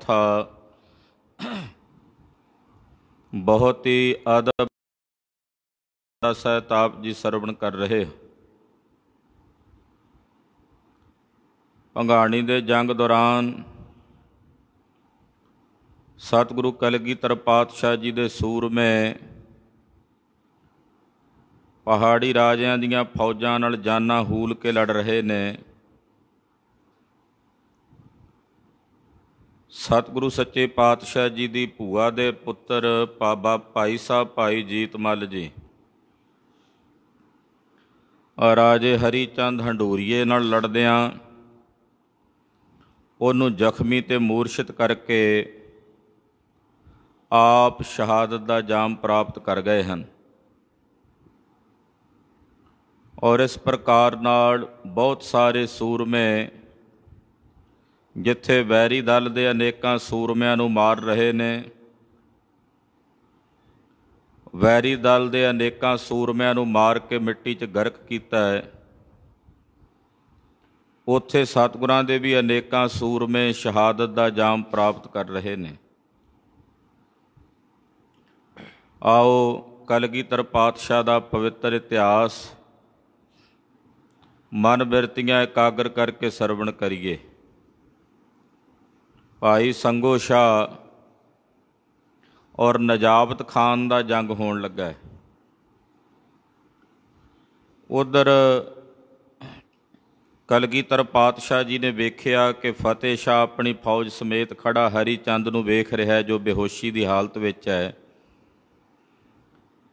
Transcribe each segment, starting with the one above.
ਕਥਾ ਬਹੁਤ ਹੀ ਅਦਬ ਦਾ ਸਹਿਤ ਆਪ ਜੀ ਸਰਵਣ ਕਰ ਰਹੇ ਪੰਗਾਣੀ ਦੇ ਜੰਗ ਦੌਰਾਨ ਸਤਿਗੁਰੂ ਕਲਗੀਧਰ ਪਾਤਸ਼ਾਹ ਜੀ ਦੇ ਸੂਰਮੇ ਪਹਾੜੀ ਰਾਜਿਆਂ ਦੀਆਂ ਫੌਜਾਂ ਨਾਲ ਜਾਨਾਂ ਹੂਲ ਕੇ ਲੜ ਰਹੇ ਨੇ ਸਤਿਗੁਰੂ ਸੱਚੇ ਪਾਤਸ਼ਾਹ ਜੀ ਦੀ ਭੂਆ ਦੇ ਪੁੱਤਰ ਪਾਬਾ ਭਾਈ ਸਾਹਿਬ ਭਾਈ ਜੀਤ ਮੱਲ ਜੀ ਰਾਜੇ ਹਰੀ ਚੰਦ ਹੰਡੂਰੀਏ ਨਾਲ ਲੜਦਿਆਂ ਉਹਨੂੰ ਜ਼ਖਮੀ ਤੇ ਮੂਰਛਿਤ ਕਰਕੇ ਆਪ ਸ਼ਹਾਦਤ ਦਾ ਜਾਮ ਪ੍ਰਾਪਤ ਕਰ ਗਏ ਹਨ ਔਰ ਇਸ ਪ੍ਰਕਾਰ ਨਾਲ ਬਹੁਤ ਸਾਰੇ ਸੂਰਮੇ ਜਿੱਥੇ ਵੈਰੀ ਦਲ ਦੇ ਅਨੇਕਾਂ ਸੂਰਮਿਆਂ ਨੂੰ ਮਾਰ ਰਹੇ ਨੇ ਵੈਰੀ ਦਲ ਦੇ ਅਨੇਕਾਂ ਸੂਰਮਿਆਂ ਨੂੰ ਮਾਰ ਕੇ ਮਿੱਟੀ 'ਚ ਗਰਕ ਕੀਤਾ ਹੈ ਉੱਥੇ ਸਤਗੁਰਾਂ ਦੇ ਵੀ ਅਨੇਕਾਂ ਸੂਰਮੇ ਸ਼ਹਾਦਤ ਦਾ ਜਾਮ ਪ੍ਰਾਪਤ ਕਰ ਰਹੇ ਨੇ ਆਓ ਕਲਗੀਧਰ ਪਾਤਸ਼ਾਹ ਦਾ ਪਵਿੱਤਰ ਇਤਿਹਾਸ ਮਨ ਬਿਰਤੀਆਂ ਇਕਾਗਰ ਕਰਕੇ ਸਰਵਣ ਕਰੀਏ ਭਾਈ ਸੰਗੋ ਸ਼ਾ ਔਰ ਨਜਾਬਤ ਖਾਨ ਦਾ ਜੰਗ ਹੋਣ ਲੱਗਾ ਹੈ ਉਧਰ ਕਲਗੀਧਰ ਪਾਤਸ਼ਾਹ ਜੀ ਨੇ ਵੇਖਿਆ ਕਿ ਫਤਿਹ ਸ਼ਾ ਆਪਣੀ ਫੌਜ ਸਮੇਤ ਖੜਾ ਹਰੀ ਚੰਦ ਨੂੰ ਵੇਖ ਰਿਹਾ ਹੈ ਜੋ ਬੇਹੋਸ਼ੀ ਦੀ ਹਾਲਤ ਵਿੱਚ ਹੈ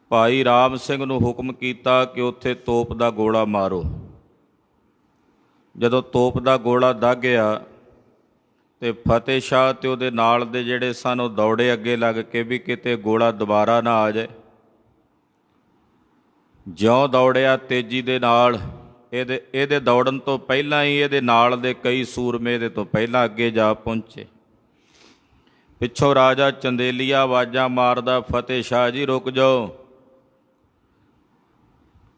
ਭਾਈ ਰਾਮ ਸਿੰਘ ਨੂੰ ਹੁਕਮ ਕੀਤਾ ਕਿ ਉੱਥੇ ਤੋਪ ਦਾ ਗੋਲਾ ਮਾਰੋ ਜਦੋਂ ਤੋਪ ਦਾ ਗੋਲਾ ਦਾਗਿਆ ਤੇ ਫਤਿਹ ਸ਼ਾਹ ਤੇ ਉਹਦੇ ਨਾਲ ਦੇ ਜਿਹੜੇ ਸਨ ਉਹ ਦੌੜੇ ਅੱਗੇ ਲੱਗ ਕੇ ਵੀ ਕਿਤੇ ਗੋਲਾ ਦੁਬਾਰਾ ਨਾ ਆ ਜਾਏ ਜਿਉਂ ਦੌੜਿਆ ਤੇਜ਼ੀ ਦੇ ਨਾਲ ਇਹਦੇ ਇਹਦੇ ਦੌੜਨ ਤੋਂ ਪਹਿਲਾਂ ਹੀ ਇਹਦੇ ਨਾਲ ਦੇ ਕਈ ਸੂਰਮੇ ਦੇ ਤੋਂ ਪਹਿਲਾਂ ਅੱਗੇ ਜਾ ਪਹੁੰਚੇ ਪਿੱਛੋਂ ਰਾਜਾ ਚੰਦੇਲੀਆ ਆਵਾਜ਼ਾਂ ਮਾਰਦਾ ਫਤਿਹ ਸ਼ਾਹ ਜੀ ਰੁਕ ਜਾਓ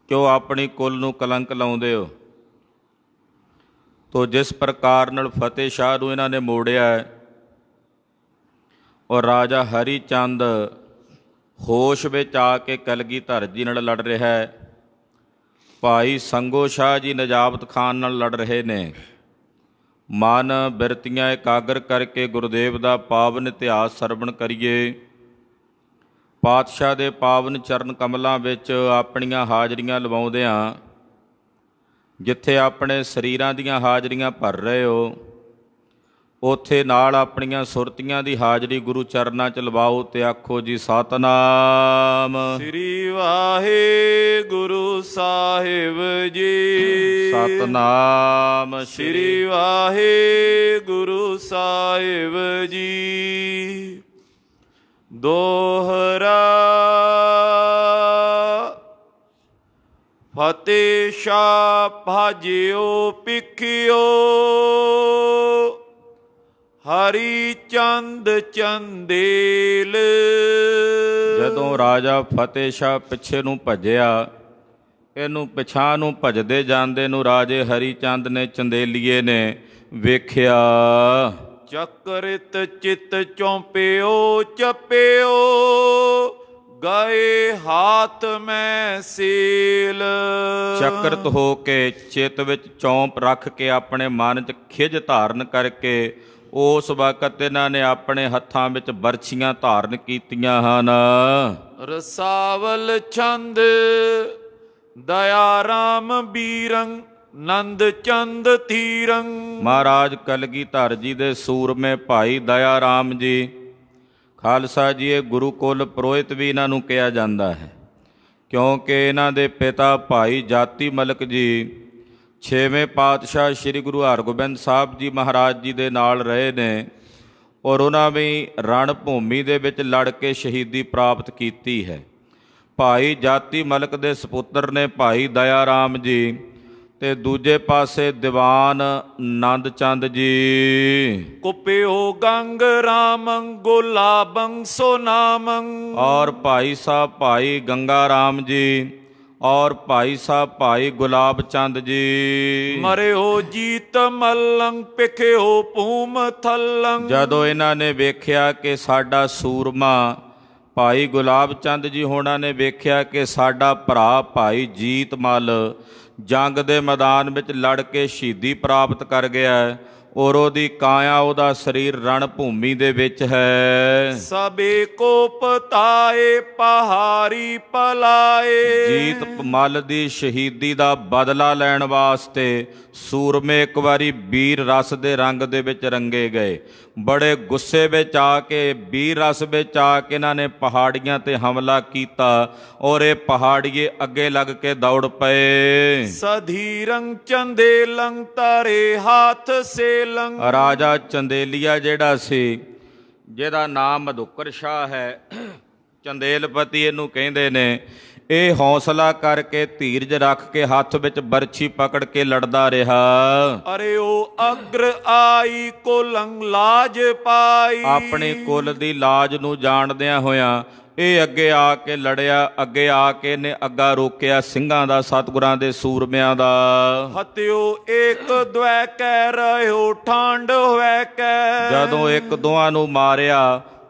ਕਿਉਂ ਆਪਣੀ ਕੁੱਲ ਨੂੰ ਕਲੰਕ ਲਾਉਂਦੇ ਹੋ ਤੋ ਜਿਸ ਪ੍ਰਕਾਰ ਨਾਲ ਫਤਿਹ ਸ਼ਾਹ ਨੂੰ ਇਹਨਾਂ ਨੇ ਮੋੜਿਆ ਹੈ ਔਰ ਰਾਜਾ ਹਰੀ ਚੰਦ ਹੋਸ਼ ਵਿੱਚ ਆ ਕੇ ਕਲਗੀਧਰ ਜੀ ਨਾਲ ਲੜ ਰਿਹਾ ਹੈ ਭਾਈ ਸੰਗੋ ਸ਼ਾਹ ਜੀ ਨਜਾਬਤ ਖਾਨ ਨਾਲ ਲੜ ਰਹੇ ਨੇ ਮਨ ਬਿਰਤੀਆਂ ਇਕਾਗਰ ਕਰਕੇ ਗੁਰਦੇਵ ਦਾ ਪਾਵਨ ਇਤਿਹਾਸ ਸਰਵਣ ਕਰੀਏ ਪਾਤਸ਼ਾਹ ਦੇ ਪਾਵਨ ਚਰਨ ਕਮਲਾਂ ਵਿੱਚ ਆਪਣੀਆਂ ਹਾਜ਼ਰੀਆਂ ਲਵਾਉਂਦੇ ਆਂ ਜਿੱਥੇ ਆਪਣੇ ਸਰੀਰਾਂ ਦੀਆਂ ਹਾਜ਼ਰੀਆਂ ਭਰ ਰਹੇ ਹੋ ਉਥੇ ਨਾਲ ਆਪਣੀਆਂ ਸੁਰਤੀਆਂ ਦੀ ਹਾਜ਼ਰੀ ਗੁਰੂ ਚਰਨਾਂ 'ਚ ਲਵਾਓ ਤੇ ਆਖੋ ਜੀ ਸਤਨਾਮ ਸ੍ਰੀ ਵਾਹਿਗੁਰੂ ਸਾਹਿਬ ਜੀ ਸਤਨਾਮ ਸ੍ਰੀ ਵਾਹਿਗੁਰੂ ਸਾਹਿਬ ਜੀ ਦੋਹਰਾ ਫਤੇ ਸ਼ਾ ਭਾਜਿਓ ਪਿਖਿਓ ਹਰੀ ਚੰਦ ਚੰਦੇਲ ਜਦੋਂ ਰਾਜਾ ਫਤੇ ਸ਼ਾ ਪਿੱਛੇ ਨੂੰ ਭਜਿਆ ਇਹਨੂੰ ਪਛਾਣ ਨੂੰ ਭਜਦੇ ਜਾਂਦੇ ਨੂੰ ਰਾਜੇ ਹਰੀ ਚੰਦ ਨੇ ਚੰਦੇਲੀਏ ਨੇ ਵੇਖਿਆ ਚੱਕਰਿਤ ਚਿਤ ਚੌਂਪਿਓ ਚਪਿਓ ਗਏ ਹਾਥ ਮੈਂ ਸੀਲ ਚਕਰਤ ਹੋ ਕੇ ਚਿਤ ਵਿੱਚ ਚੌਂਪ ਰੱਖ ਕੇ ਆਪਣੇ ਮਨ 'ਚ ਖਿਜ ਧਾਰਨ ਕਰਕੇ ਉਸ ਵਕਤ ਇਹਨਾਂ ਨੇ ਆਪਣੇ ਹੱਥਾਂ ਵਿੱਚ ਬਰਛੀਆਂ ਧਾਰਨ ਕੀਤੀਆਂ ਹਨ ਰਸਾਵਲ ਛੰਦ ਦਇਆ ਰਾਮ ਬੀਰੰ ਨੰਦ ਚੰਦ ਤੀਰੰ ਮਹਾਰਾਜ ਕਲਗੀਧਰ ਜੀ ਦੇ ਸੂਰਮੇ ਭਾਈ ਦਇਆ ਰਾਮ ਜੀ ਖਾਲਸਾ ਜੀ ਇਹ ਕੁਲ ਪ੍ਰੋਹਿਤ ਵੀ ਇਹਨਾਂ ਨੂੰ ਕਿਹਾ ਜਾਂਦਾ ਹੈ ਕਿਉਂਕਿ ਇਹਨਾਂ ਦੇ ਪਿਤਾ ਭਾਈ ਜਾਤੀ ਮਲਕ ਜੀ 6ਵੇਂ ਪਾਤਸ਼ਾਹ ਸ੍ਰੀ ਗੁਰੂ ਹਰਗੋਬਿੰਦ ਸਾਹਿਬ ਜੀ ਮਹਾਰਾਜ ਜੀ ਦੇ ਨਾਲ ਰਹੇ ਨੇ ਔਰ ਉਹਨਾਂ ਵੀ ਰਣ ਭੂਮੀ ਦੇ ਵਿੱਚ ਲੜ ਕੇ ਸ਼ਹੀਦੀ ਪ੍ਰਾਪਤ ਕੀਤੀ ਹੈ ਭਾਈ ਜਾਤੀ ਮਲਕ ਦੇ ਸੁਪੁੱਤਰ ਨੇ ਭਾਈ ਦਇਆ RAM ਜੀ ਤੇ ਦੂਜੇ ਪਾਸੇ ਦੀਵਾਨ ਨੰਦ ਚੰਦ ਜੀ ਕੁਪਿਓ ਗੰਗ ਰਾਮ ਗੁਲਾਬੰ ਸੋ ਨਾਮੰ ਔਰ ਭਾਈ ਸਾਹਿਬ ਭਾਈ ਗੰਗਾ ਰਾਮ ਜੀ ਔਰ ਭਾਈ ਸਾਹਿਬ ਭਾਈ ਗੁਲਾਬ ਚੰਦ ਜੀ ਮਰਿਓ ਜੀਤ ਮੱਲੰ ਪਿਖਿਓ ਪੂਮ ਥੱਲੰ ਜਦੋਂ ਇਹਨਾਂ ਨੇ ਵੇਖਿਆ ਕਿ ਸਾਡਾ ਸੂਰਮਾ ਭਾਈ ਗੁਲਾਬ ਚੰਦ ਜੀ ਹੋਣਾ ਨੇ ਵੇਖਿਆ ਕਿ ਸਾਡਾ ਭਰਾ ਭਾਈ ਜੀਤ ਮੱਲ ਜੰਗ ਦੇ ਮੈਦਾਨ ਵਿੱਚ ਲੜ ਕੇ ਸ਼ਹੀਦੀ ਪ੍ਰਾਪਤ ਕਰ ਗਿਆ ਹੈ ਔਰ ਉਹਦੀ ਕਾਇਆ ਉਹਦਾ ਸਰੀਰ ਰਣ ਭੂਮੀ ਦੇ ਵਿੱਚ ਹੈ ਸਭੇ ਕੋ ਪਤਾਏ ਪਹਾੜੀ ਪਲਾਏ ਜੀਤ ਮਲ ਦੀ ਸ਼ਹੀਦੀ ਦਾ ਬਦਲਾ ਲੈਣ ਵਾਸਤੇ ਸੂਰਮੇ ਇੱਕ ਵਾਰੀ ਵੀਰ ਰਸ ਦੇ ਰੰਗ ਦੇ ਵਿੱਚ ਰੰਗੇ ਗਏ ਬੜੇ ਗੁੱਸੇ ਵਿੱਚ ਆ ਕੇ ਵੀਰ ਰਸ ਵਿੱਚ ਆ ਕੇ ਇਹਨਾਂ ਨੇ ਪਹਾੜੀਆਂ ਤੇ ਹਮਲਾ ਕੀਤਾ ਔਰ ਇਹ ਪਹਾੜੀਏ ਅੱਗੇ ਲੱਗ ਕੇ ਦੌੜ ਪਏ ਸਧੀਰੰ ਲੰਗ ਤਾਰੇ ਹੱਥ ਸੇ ਲੰਗ ਰਾਜਾ ਚੰਦੇਲੀਆ ਜਿਹੜਾ ਸੀ ਜਿਹਦਾ ਨਾਮ ਮਧੁਕਰ ਸ਼ਾਹ ਹੈ ਚੰਦੇਲਪਤੀ ਇਹਨੂੰ ਕਹਿੰਦੇ ਨੇ ਇਹ ਹੌਸਲਾ ਕਰਕੇ ਧੀਰਜ ਰੱਖ ਕੇ ਹੱਥ ਵਿੱਚ ਬਰਛੀ ਪਕੜ ਕੇ ਲੜਦਾ ਰਿਹਾ ਅਰੇ ਉਹ ਅਗਰ ਆਈ ਕੋ ਲੰਗ ਲਾਜ ਪਾਈ ਆਪਣੇ ਕੁੱਲ ਦੀ ਲਾਜ ਨੂੰ ਜਾਣਦਿਆਂ ਹੋਇਆਂ ਇਹ ਅੱਗੇ ਆ ਕੇ ਲੜਿਆ ਅੱਗੇ ਆ ਕੇ ਨੇ ਅੱਗਾ ਰੋਕਿਆ ਸਿੰਘਾਂ ਦਾ ਸਤਗੁਰਾਂ ਦੇ ਸੂਰਮਿਆਂ ਦਾ ਹਤਿਓ ਇੱਕ ਦਵੈ ਕਹਿ ਰਿਹਾ ਠਾਂਡ ਹੋਵੇ ਕੈ ਜਦੋਂ ਇੱਕ ਦੋਆਂ ਨੂੰ ਮਾਰਿਆ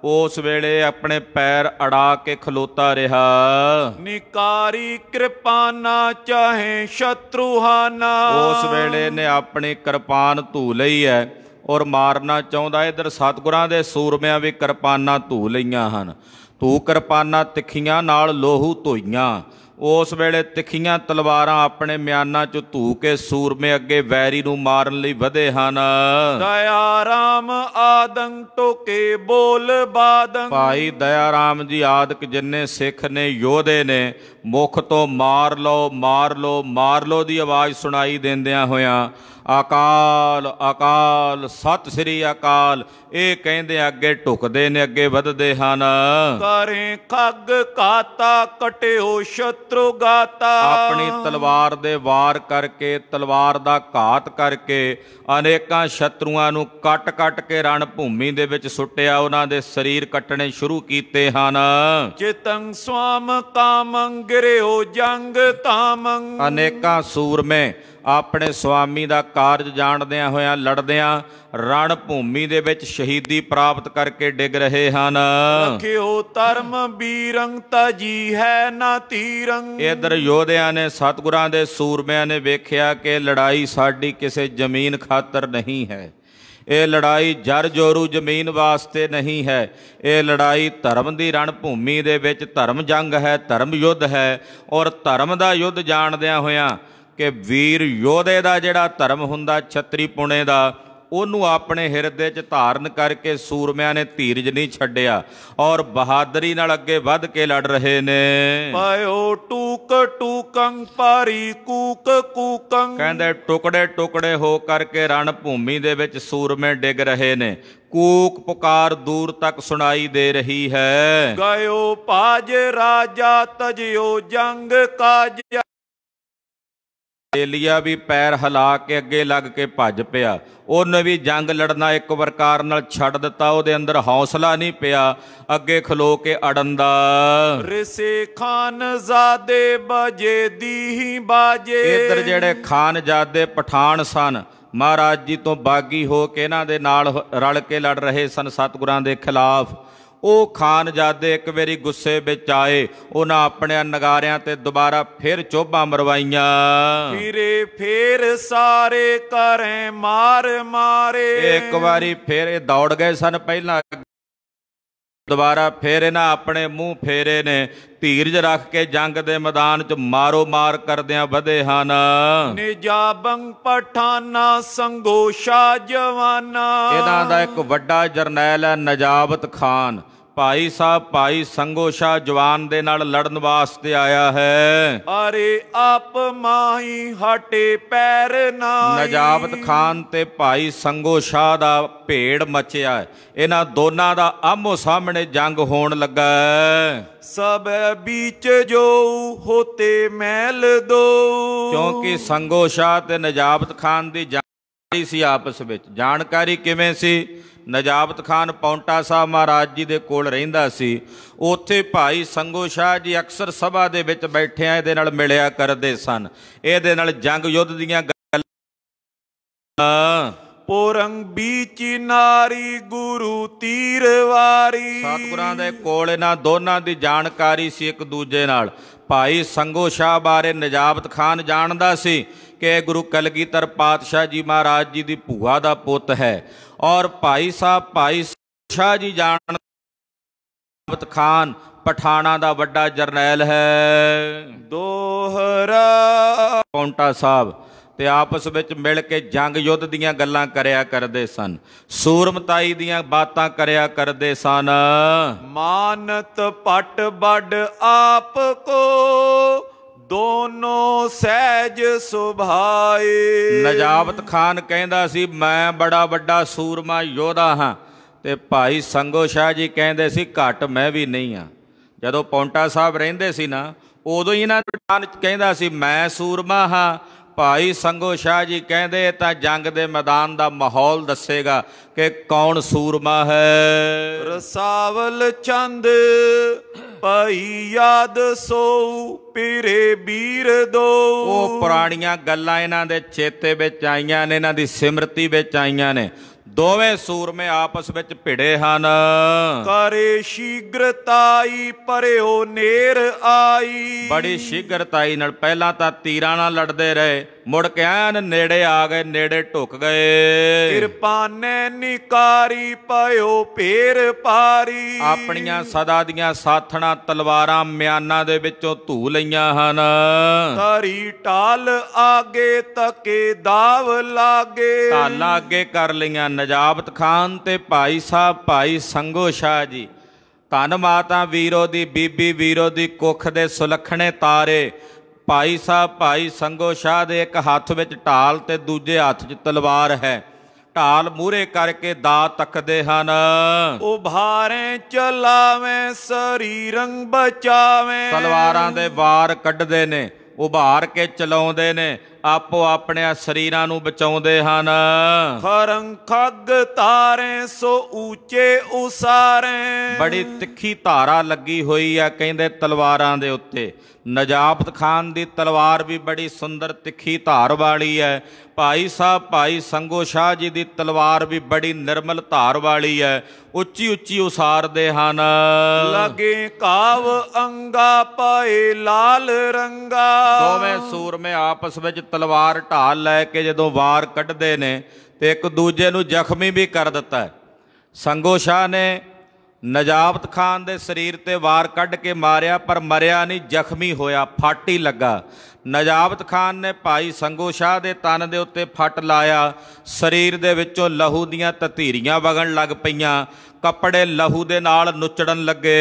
ਉਸ ਵੇਲੇ ਆਪਣੇ ਪੈਰ ਅੜਾ ਕੇ ਖਲੋਤਾ ਰਿਹਾ ਨਿਕਾਰੀ ਕਿਰਪਾਨਾ ਚਾਹੇ ਸ਼ਤਰੂਹਾਨਾ ਉਸ ਵੇਲੇ ਨੇ ਆਪਣੀ ਕਿਰਪਾਨ ਧੂ ਲਈ ਹੈ ਔਰ ਮਾਰਨਾ ਚਾਹੁੰਦਾ ਇਧਰ ਸਤਗੁਰਾਂ ਦੇ ਸੂਰਮਿਆਂ ਵੀ ਕਿਰਪਾਨਾਂ ਧੂ ਲਈਆਂ ਹਨ ਤੂੰ ਕਿਰਪਾਨਾਂ ਤਿੱਖੀਆਂ ਨਾਲ ਲੋਹੂ ਧੋਈਆਂ ਉਸ ਵੇਲੇ ਤਿੱਖੀਆਂ ਤਲਵਾਰਾਂ ਆਪਣੇ ਮਿਆਨਾਂ 'ਚ ਧੂ ਕੇ ਸੂਰਮੇ ਅੱਗੇ ਵੈਰੀ ਨੂੰ ਮਾਰਨ ਲਈ ਵਧੇ ਹਨ ਦਇਆ ਰਾਮ ਆਦੰ ਟੋਕੇ ਬੋਲ ਬਾਦੰ ਭਾਈ ਦਇਆ ਰਾਮ ਜੀ ਆਦਿਕ ਜਿੰਨੇ ਸਿੱਖ ਨੇ ਯੋਧੇ ਨੇ ਮੁਖ ਤੋਂ ਮਾਰ ਲਓ ਮਾਰ ਲਓ ਮਾਰ ਲਓ ਦੀ ਆਵਾਜ਼ ਸੁਣਾਈ ਦਿੰਦਿਆਂ ਹੋਇਆਂ ਅਕਾਲ ਅਕਾਲ ਸਤਿ ਸ੍ਰੀ ਅਕਾਲ ਇਹ ਕਹਿੰਦੇ ਅੱਗੇ ਢੁਕਦੇ ਨੇ ਅੱਗੇ ਵਧਦੇ ਹਨ ਕਰੇ ਖੱਗ ਕਾਤਾ ਕਟਿਓ ਸ਼ਤਰੂ ਗਾਤਾ ਆਪਣੀ ਤਲਵਾਰ ਦੇ ਵਾਰ ਕਰਕੇ ਤਲਵਾਰ ਦਾ ਘਾਤ ਕਰਕੇ ਅਨੇਕਾਂ ਸ਼ਤਰੂਆਂ ਨੂੰ ਕੱਟ-ਕੱਟ ਕੇ ਰਣ ਭੂਮੀ ਦੇ ਵਿੱਚ ਸੁੱਟਿਆ ਉਹਨਾਂ ਦੇ ਸਰੀਰ ਕੱਟਣੇ ਸ਼ੁਰੂ ਕੀਤੇ ਹਨ ਚਿਤੰ ਸਵਾਮ ਕਾਮੰ ਗਿਰਿਓ ਜੰਗ ਤਾਮੰ ਅਨੇਕਾਂ ਸੂਰਮੇ ਆਪਣੇ ਸੁਆਮੀ ਦਾ ਕਾਰਜ ਜਾਣਦਿਆਂ ਹੋਇਆਂ ਲੜਦਿਆਂ ਰਣ ਭੂਮੀ ਦੇ ਵਿੱਚ ਸ਼ਹੀਦੀ ਪ੍ਰਾਪਤ ਕਰਕੇ ਡਿੱਗ ਰਹੇ ਹਨ ਲਖਿਓ ਧਰਮ ਬੀਰੰਗ ਤਜੀ ਹੈ ਨਾ ਤੀਰੰਗ ਇਧਰ ਯੋਧਿਆਂ ਨੇ ਸਤਗੁਰਾਂ ਦੇ ਸੂਰਮਿਆਂ ਨੇ ਵੇਖਿਆ ਕਿ ਲੜਾਈ ਸਾਡੀ ਕਿਸੇ ਜ਼ਮੀਨ ਖਾਤਰ ਨਹੀਂ ਹੈ ਇਹ ਲੜਾਈ ਜਰ ਜੋਰੂ ਜ਼ਮੀਨ ਵਾਸਤੇ ਨਹੀਂ ਹੈ ਇਹ ਲੜਾਈ ਧਰਮ ਦੀ ਰਣ ਭੂਮੀ ਦੇ ਵਿੱਚ ਧਰਮ ਜੰਗ ਹੈ ਧਰਮ ਯੁੱਧ ਹੈ ਔਰ ਧਰਮ ਦਾ ਯੁੱਧ ਜਾਣਦਿਆਂ ਹੋਇਆਂ ਕਿ ਵੀਰ ਯੋਧੇ ਦਾ ਜਿਹੜਾ ਧਰਮ ਹੁੰਦਾ ਛਤਰੀ ਪੁਣੇ ਦਾ ਉਹਨੂੰ ਆਪਣੇ ਹਿਰਦੇ 'ਚ ਧਾਰਨ ਕਰਕੇ ਸੂਰਮਿਆਂ ਨੇ ਧੀਰਜ ਨਹੀਂ ਛੱਡਿਆ ਔਰ ਬਹਾਦਰੀ ਨਾਲ ਅੱਗੇ ਵੱਧ ਕੇ ਲੜ ਰਹੇ ਨੇ ਪਾਇਓ ਟੂਕ ਟੂਕੰ ਪਾਰੀ ਕੂਕ ਕੂਕੰ ਕਹਿੰਦੇ ਟੁਕੜੇ ਟੁਕੜੇ ਹੋ ਕਰਕੇ ਰਣ ਭੂਮੀ ਦੇ ਵਿੱਚ ਸੂਰਮੇ ਡਿੱਗ ਰਹੇ ਨੇ ਕੂਕ ਪੁਕਾਰ ਦੂਰ ਤੱਕ ਸੁਣਾਈ ਦੇ ਰਹੀ ਹੈ ਗਾਇਓ ਪਾਜ ਰਾਜਾ ਤਜਿਓ ਜੰਗ ਕਾਜ ਏਲੀਆ ਵੀ ਪੈਰ ਹਿਲਾ ਕੇ ਅੱਗੇ ਲੱਗ ਕੇ ਭੱਜ ਪਿਆ ਉਹਨੇ ਵੀ ਜੰਗ ਲੜਨਾ ਇੱਕ ਵਰਕਾਰ ਨਾਲ ਛੱਡ ਦਿੱਤਾ ਉਹਦੇ ਅੰਦਰ ਹੌਸਲਾ ਨਹੀਂ ਪਿਆ ਅੱਗੇ ਖਲੋ ਕੇ ਅੜਨ ਦਾ ਰਿਸੇ ਖਾਨ ਜ਼ਾਦੇ ਬਜੇ ਦੀ ਹੀ ਬਾਜੇ ਇਧਰ ਜਿਹੜੇ ਖਾਨ ਜ਼ਾਦੇ ਪਠਾਨ ਸਨ ਮਹਾਰਾਜ ਜੀ ਤੋਂ ਬਾਗੀ ਹੋ ਕੇ ਇਹਨਾਂ ਦੇ ਨਾਲ ਰਲ ਕੇ ਲੜ ਰਹੇ ਸਨ ਸਤਗੁਰਾਂ ਦੇ ਖਿਲਾਫ ਉਹ ਖਾਨਜ਼ਾਦੇ ਇੱਕ ਵਾਰੀ ਗੁੱਸੇ ਵਿੱਚ ਆਏ ਉਹਨਾਂ ਆਪਣੇ ਨਗਾਰਿਆਂ ਤੇ ਦੁਬਾਰਾ ਫਿਰ ਚੋਬਾਂ ਮਰਵਾਈਆਂ ਫਿਰੇ ਫੇਰ ਸਾਰੇ ਕਰੇ ਮਾਰ ਮਾਰੇ ਇੱਕ ਵਾਰੀ ਫੇਰ ਇਹ ਦੌੜ ਗਏ ਸਨ ਪਹਿਲਾਂ ਦੁਬਾਰਾ ਫੇਰ ਇਹਨਾਂ ਆਪਣੇ ਮੂੰਹ ਫੇਰੇ ਨੇ ਧੀਰਜ ਰੱਖ ਕੇ ਜੰਗ ਦੇ ਮੈਦਾਨ 'ਚ ਮਾਰੋ ਮਾਰ ਕਰਦਿਆਂ ਵਧੇ ਹਨ ਨਿਜਾਬੰ ਪਠਾਨਾ ਸੰਗੋਸ਼ਾ ਜਵਾਨਾ ਇਹਨਾਂ ਦਾ ਇੱਕ ਵੱਡਾ ਜਰਨੈਲ ਹੈ ਨਜਾਬਤ ਖਾਨ ਭਾਈ ਸਾਹਿਬ ਭਾਈ ਸੰਗੋਸ਼ਾ ਜਵਾਨ ਦੇ ਨਾਲ ਲੜਨ ਵਾਸਤੇ ਆਇਆ ਹੈ ਅਰੇ ਆਪ ਮਾਈ ਹਟੇ ਪੈਰ ਨਾਈ ਨਜਾਬਤ ਖਾਨ ਤੇ ਭਾਈ ਸੰਗੋਸ਼ਾ ਦਾ ਭੇੜ ਮਚਿਆ ਇਹਨਾਂ ਦੋਨਾਂ ਦਾ ਆਮੋ ਸਾਹਮਣੇ ਜੰਗ ਹੋਣ ਲੱਗਾ ਸਭ ਵਿੱਚ ਜੋ ਹੋਤੇ ਮਹਿਲ ਦੋ ਕਿਉਂਕਿ ਸੰਗੋਸ਼ਾ ਤੇ ਨਜਾਬਤ ਖਾਨ ਦੀ ਜਾਣਕਾਰੀ ਸੀ ਆਪਸ ਵਿੱਚ ਜਾਣਕਾਰੀ ਕਿਵੇਂ ਸੀ ਨਜਾਬਤ ਖਾਨ ਪੌਂਟਾ ਸਾਹਿਬ ਮਹਾਰਾਜ ਜੀ ਦੇ ਕੋਲ ਰਹਿੰਦਾ ਸੀ ਉੱਥੇ ਭਾਈ ਸੰਗੋ ਸ਼ਾਹ ਜੀ ਅਕਸਰ ਸਭਾ ਦੇ ਵਿੱਚ ਬੈਠਿਆ ਇਹਦੇ ਨਾਲ ਮਿਲਿਆ ਕਰਦੇ ਸਨ ਇਹਦੇ ਨਾਲ ਜੰਗ ਯੁੱਧ ਦੀਆਂ ਗੱਲਾਂ ਪੁਰੰਗ ਬੀਚ ਨਾਰੀ ਗੁਰੂ ਤੀਰਵਾਰੀ ਵਾਰੀ ਸਤਿਗੁਰਾਂ ਦੇ ਕੋਲ ਇਹਨਾਂ ਦੋਨਾਂ ਦੀ ਜਾਣਕਾਰੀ ਸੀ ਇੱਕ ਦੂਜੇ ਨਾਲ ਭਾਈ ਸੰਗੋ ਸ਼ਾਹ ਬਾਰੇ ਨਜਾਬਤ ਖਾਨ ਜਾਣਦਾ ਸੀ ਕਿ ਗੁਰੂ ਕਲਗੀਧਰ ਪਾਤਸ਼ਾਹ ਜੀ ਮਹਾਰਾਜ ਜੀ ਦੀ ਭੂਆ ਦਾ ਪੁੱਤ ਹੈ ਔਰ ਭਾਈ ਸਾਹਿਬ ਭਾਈ ਸ਼ਾਹ ਜੀ ਜਾਣ ਬਤ ਖਾਨ ਪਠਾਣਾ ਦਾ ਵੱਡਾ ਜਰਨੈਲ ਹੈ ਦੋਹਰਾ ਕੌਂਟਾ ਸਾਹਿਬ ਤੇ ਆਪਸ ਵਿੱਚ ਮਿਲ ਕੇ ਜੰਗ ਯੁੱਧ ਦੀਆਂ ਗੱਲਾਂ ਕਰਿਆ ਕਰਦੇ ਸਨ ਸੂਰਮਤਾਈ ਦੀਆਂ ਬਾਤਾਂ ਕਰਿਆ ਕਰਦੇ ਸਨ ਮਾਨਤ ਪਟ ਵੱਡ ਆਪ ਕੋ ਦੋਨੋ ਸਹਿਜ ਸੁਭਾਏ ਨਜਾਬਤ ਖਾਨ ਕਹਿੰਦਾ ਸੀ ਮੈਂ ਬੜਾ ਵੱਡਾ ਸੂਰਮਾ ਯੋਧਾ ਹਾਂ ਤੇ ਭਾਈ ਸੰਗੋ ਸ਼ਾਹ ਜੀ ਕਹਿੰਦੇ ਸੀ ਘਟ ਮੈਂ ਵੀ ਨਹੀਂ ਆ ਜਦੋਂ ਪੌਂਟਾ ਸਾਹਿਬ ਰਹਿੰਦੇ ਸੀ ਨਾ ਉਦੋਂ ਹੀ ਨਾ ਨੂੰ ਕਹਿੰਦਾ ਸੀ ਮੈਂ ਸੂਰਮਾ ਹਾਂ ਭਾਈ ਸੰਗੋ ਸ਼ਾਹ ਜੀ ਕਹਿੰਦੇ ਤਾਂ ਜੰਗ ਦੇ ਮੈਦਾਨ ਦਾ ਮਾਹੌਲ ਦੱਸੇਗਾ ਕਿ ਕੌਣ ਸੂਰਮਾ ਹੈ ਰਸਾਵਲ ਚੰਦ ਪਈ ਯਾਦ ਸੋ ਪੀਰੇ ਬੀਰ ਦੋ ਉਹ ਪੁਰਾਣੀਆਂ ਗੱਲਾਂ ਇਹਨਾਂ ਦੇ ਚੇਤੇ ਵਿੱਚ ਆਈਆਂ ਨੇ ਇਹਨਾਂ ਦੀ ਸਿਮਰਤੀ ਵਿੱਚ ਆਈਆਂ ਨੇ ਦੋਵੇਂ ਸੂਰਮੇ ਆਪਸ ਵਿੱਚ ਭਿੜੇ ਹਨ ਕਰੇ ਸ਼ੀਗਰਤਾਈ ਪਰਿਓ ਨੇਰ ਆਈ ਬੜੀ ਸ਼ੀਗਰਤਾਈ ਨਾਲ ਪਹਿਲਾਂ ਤਾਂ ਤੀਰਾਂ ਨਾਲ ਲੜਦੇ ਰਹੇ ਮੁੜ ਕੇ ਐਨ ਨੇੜੇ ਆ ਗਏ ਨੇੜੇ ਢੁੱਕ ਗਏ ਕਿਰਪਾਨੇ ਨਿਕਾਰੀ ਪਇਓ ਪੇਰ ਪਾਰੀ ਆਪਣੀਆਂ ਸਦਾ ਦੀਆਂ ਸਾਥਣਾ ਤਲਵਾਰਾਂ ਮਿਆਨਾਂ ਦੇ ਵਿੱਚੋਂ ਧੂ ਲਈਆਂ ਹਨ ਧਰੀ ਟਾਲ ਆਗੇ ਤਕੇ ਦਾਵ ਲਾਗੇ ਢਾਲਾ ਆਗੇ ਕਰ ਲਈਆਂ ਨਜਾਬਤ ਖਾਨ ਤੇ ਭਾਈ ਸਾਹਿਬ ਭਾਈ ਸੰਗੋ ਸ਼ਾਹ ਜੀ ਧੰਨ ਮਾਤਾ ਵੀਰੋ ਦੀ ਬੀਬੀ ਵੀਰੋ ਦੀ ਕੁੱਖ ਦੇ ਸੁਲੱਖਣੇ ਤਾਰੇ ਭਾਈ ਸਾਹਿਬ ਭਾਈ ਸੰਗੋ ਸ਼ਾਹ ਦੇ ਇੱਕ ਹੱਥ ਵਿੱਚ ਢਾਲ ਤੇ ਦੂਜੇ ਹੱਥ 'ਚ ਤਲਵਾਰ ਹੈ ਢਾਲ ਮੂਰੇ ਕਰਕੇ ਦਾ ਤੱਕਦੇ ਹਨ ਉਭਾਰੇ ਚਲਾਵੇਂ ਸਰੀਰੰ ਬਚਾਵੇਂ ਤਲਵਾਰਾਂ ਦੇ ਵਾਰ ਕੱਢਦੇ ਨੇ ਉਭਾਰ ਕੇ ਚਲਾਉਂਦੇ ਨੇ ਆਪੋ ਆਪਣੇ ਸਰੀਰਾਂ ਨੂੰ ਬਚਾਉਂਦੇ ਹਨ ਖਰੰ ਖੱਗ ਤਾਰੇ ਸੋ ਉੱਚੇ ਉਸਾਰੇ ਬੜੀ ਤਿੱਖੀ ਧਾਰਾ ਲੱਗੀ ਹੋਈ ਆ ਕਹਿੰਦੇ ਤਲਵਾਰਾਂ ਦੇ ਉੱਤੇ ਨਜਾਬਤ ਖਾਨ ਦੀ ਤਲਵਾਰ ਵੀ ਬੜੀ ਸੁੰਦਰ ਤਿੱਖੀ ਧਾਰ ਵਾਲੀ ਹੈ ਭਾਈ ਸਾਹਿਬ ਭਾਈ ਸੰਗੋ ਸ਼ਾਹ ਜੀ ਦੀ ਤਲਵਾਰ ਵੀ ਬੜੀ ਨਿਰਮਲ ਧਾਰ ਵਾਲੀ ਹੈ ਉੱਚੀ ਉੱਚੀ ਉਸਾਰਦੇ ਹਨ ਲਗੇ ਕਾਵ ਅੰਗਾ ਪਾਏ ਲਾਲ ਰੰਗਾ ਦੋਵੇਂ ਸੂਰਮੇ ਆਪਸ ਵਿੱਚ ਤਲਵਾਰ ਢਾਲ ਲੈ ਕੇ ਜਦੋਂ ਵਾਰ ਕੱਢਦੇ ਨੇ ਤੇ ਇੱਕ ਦੂਜੇ ਨੂੰ ਜ਼ਖਮੀ ਵੀ ਕਰ ਦਿੱਤਾ ਸੰਗੋ ਸ਼ਾਹ ਨੇ ਨਜਾਬਤ ਖਾਨ ਦੇ ਸਰੀਰ ਤੇ ਵਾਰ ਕੱਢ ਕੇ ਮਾਰਿਆ ਪਰ ਮਰਿਆ ਨਹੀਂ ਜ਼ਖਮੀ ਹੋਇਆ ਫਾਟੀ ਲੱਗਾ ਨਜਾਬਤ ਖਾਨ ਨੇ ਭਾਈ ਸੰਗੋ ਸ਼ਾਹ ਦੇ ਤਨ ਦੇ ਉੱਤੇ ਫੱਟ ਲਾਇਆ ਸਰੀਰ ਦੇ ਵਿੱਚੋਂ ਲਹੂ ਦੀਆਂ ਤਤੀਰੀਆਂ ਵਗਣ ਲੱਗ ਪਈਆਂ ਕੱਪੜੇ ਲਹੂ ਦੇ ਨਾਲ ਨੁੱਚੜਨ ਲੱਗੇ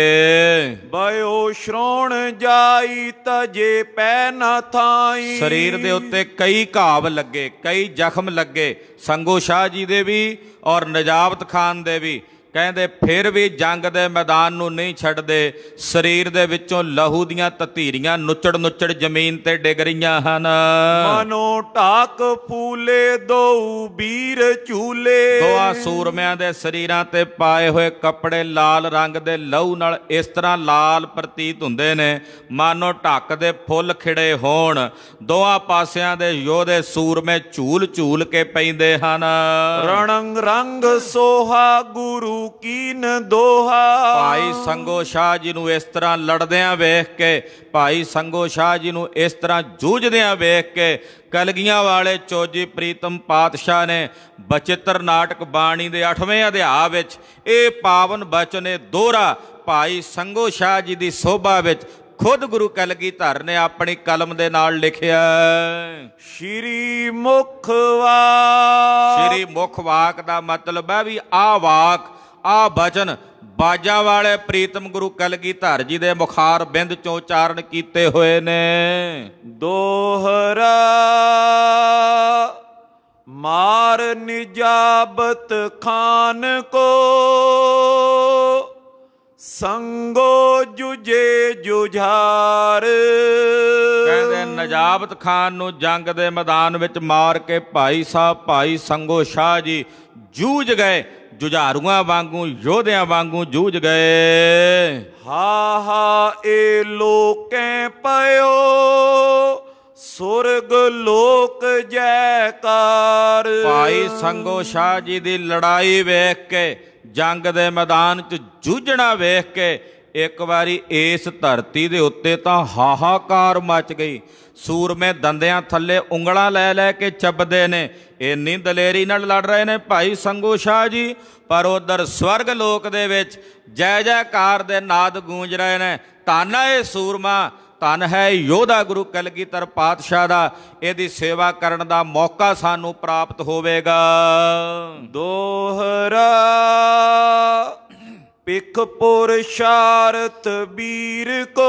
ਬਾਇਓ ਸ਼ਰੋਣ ਜਾਈ ਤਜੇ ਪੈ ਨਾ ਥਾਈ ਸਰੀਰ ਦੇ ਉੱਤੇ ਕਈ ਘਾਵ ਲੱਗੇ ਕਈ ਜ਼ਖਮ ਲੱਗੇ ਸੰਗੋ ਸ਼ਾਹ ਜੀ ਦੇ ਵੀ ਔਰ ਨਜਾਬਤ ਖਾਨ ਦੇ ਵੀ ਕਹਿੰਦੇ ਫਿਰ ਵੀ ਜੰਗ ਦੇ ਮੈਦਾਨ ਨੂੰ ਨਹੀਂ ਛੱਡਦੇ ਸਰੀਰ ਦੇ ਵਿੱਚੋਂ ਲਹੂ ਦੀਆਂ ਤਤੀਰੀਆਂ ਨੁੱਚੜ ਨੁੱਚੜ ਜ਼ਮੀਨ ਤੇ ਡਿੱਗ ਰਹੀਆਂ ਹਨ ਮਨੋ ਢਾਕ ਪੂਲੇ ਦੋ ਵੀਰ ਝੂਲੇ ਦੋਆ ਸੂਰਮਿਆਂ ਦੇ ਸਰੀਰਾਂ ਤੇ ਪਾਏ ਹੋਏ ਕੱਪੜੇ ਲਾਲ ਰੰਗ ਦੇ ਲਹੂ ਨਾਲ ਇਸ ਤਰ੍ਹਾਂ ਲਾਲ ਪ੍ਰਤੀਤ ਹੁੰਦੇ ਨੇ ਮਨੋ ਢੱਕ ਦੇ ਫੁੱਲ ਖਿੜੇ ਹੋਣ ਦੋਆ ਪਾਸਿਆਂ ਦੇ ਯੋਧੇ ਸੂਰਮੇ ਝੂਲ ਝੂਲ ਕੇ ਪੈਂਦੇ ਹਨ ਰਣੰਗ ਰੰਗ ਸੋਹਾ ਗੁਰੂ ਪ੍ਰਭੂ ਕੀਨ ਦੋਹਾ ਭਾਈ ਸੰਗੋ ਸ਼ਾਹ ਜੀ ਨੂੰ ਇਸ ਤਰ੍ਹਾਂ ਲੜਦਿਆਂ ਵੇਖ ਕੇ ਭਾਈ ਸੰਗੋ ਸ਼ਾਹ ਜੀ ਨੂੰ ਇਸ ਤਰ੍ਹਾਂ ਜੂਝਦਿਆਂ ਵੇਖ ਕੇ ਕਲਗੀਆਂ ਵਾਲੇ ਚੋਜੀ ਪ੍ਰੀਤਮ ਪਾਤਸ਼ਾਹ ਨੇ ਬਚਿੱਤਰ ਨਾਟਕ ਬਾਣੀ ਦੇ 8ਵੇਂ ਅਧਿਆਇ ਵਿੱਚ ਇਹ ਪਾਵਨ ਬਚਨ ਇਹ ਦੋਹਰਾ ਭਾਈ ਸੰਗੋ ਸ਼ਾਹ ਜੀ ਦੀ ਸੋਭਾ ਵਿੱਚ ਖੁਦ ਗੁਰੂ ਕਲਗੀ ਧਰ ਨੇ ਆਪਣੀ ਕਲਮ ਦੇ ਨਾਲ ਲਿਖਿਆ ਸ਼੍ਰੀ ਮੁਖਵਾਕ ਸ਼੍ਰੀ ਮੁਖਵਾਕ ਦਾ ਮਤਲਬ ਹੈ ਵੀ ਆ ਵਾਕ ਆ ਬਚਨ ਬਾਜਾ ਵਾਲੇ ਪ੍ਰੀਤਮ ਗੁਰੂ ਕਲਗੀਧਰ ਜੀ ਦੇ ਮੁਖਾਰ ਬਿੰਦ ਚੋਂ ਚਾਰਨ ਕੀਤੇ ਹੋਏ ਨੇ ਦੋਹਰਾ ਮਾਰ ਨਿਜਾਬਤ ਖਾਨ ਕੋ ਸੰਗੋ ਜੁਜੇ ਜੁਝਾਰ ਕਹਿੰਦੇ ਨਜਾਬਤ ਖਾਨ ਨੂੰ ਜੰਗ ਦੇ ਮੈਦਾਨ ਵਿੱਚ ਮਾਰ ਕੇ ਭਾਈ ਸਾਹਿਬ ਭਾਈ ਸੰਗੋ ਸ਼ਾਹ ਜੀ ਜੂਝ ਗਏ ਜੁਝਾਰੂਆਂ ਵਾਂਗੂ ਯੋਧਿਆਂ ਵਾਂਗੂ ਜੂਝ ਗਏ ਹਾ ਹਾ ਏ ਲੋਕੇ ਪਇਓ ਸੁਰਗ ਲੋਕ ਜੈਕਾਰ ਭਾਈ ਸੰਗੋ ਸ਼ਾਹ ਜੀ ਦੀ ਲੜਾਈ ਵੇਖ ਕੇ ਜੰਗ ਦੇ ਮੈਦਾਨ 'ਚ ਜੂਝਣਾ ਵੇਖ ਕੇ ਇੱਕ ਵਾਰੀ ਇਸ ਧਰਤੀ ਦੇ ਉੱਤੇ ਤਾਂ ਹਾਹਾਕਾਰ ਮਚ ਗਈ ਸੂਰਮੇ ਦੰਦਿਆਂ ਥੱਲੇ ਉਂਗਲਾਂ ਲੈ ਲੈ ਕੇ ਚੱਬਦੇ ਨੇ ਇੰਨੀ ਦਲੇਰੀ ਨਾਲ ਲੜ ਰਹੇ ਨੇ ਭਾਈ ਸੰਗੋ ਸ਼ਾਹ ਜੀ ਪਰ ਉਧਰ ਸਵਰਗ ਲੋਕ ਦੇ ਵਿੱਚ ਜੈ ਜੈਕਾਰ ਦੇ ਨਾਦ ਗੂੰਜ ਰਹੇ ਨੇ ਤਾਨਾ ਇਹ ਸੂਰਮਾ ਧਨ ਹੈ ਯੋਧਾ ਗੁਰੂ ਕਲਗੀਧਰ ਪਾਤਸ਼ਾਹ ਦਾ ਇਹਦੀ ਸੇਵਾ ਕਰਨ ਦਾ ਮੌਕਾ ਸਾਨੂੰ ਪ੍ਰਾਪਤ ਹੋਵੇਗਾ ਦੋਹਰਾ ਪਿਖ ਪੁਰਸ਼ਾਰਤ ਵੀਰ ਕੋ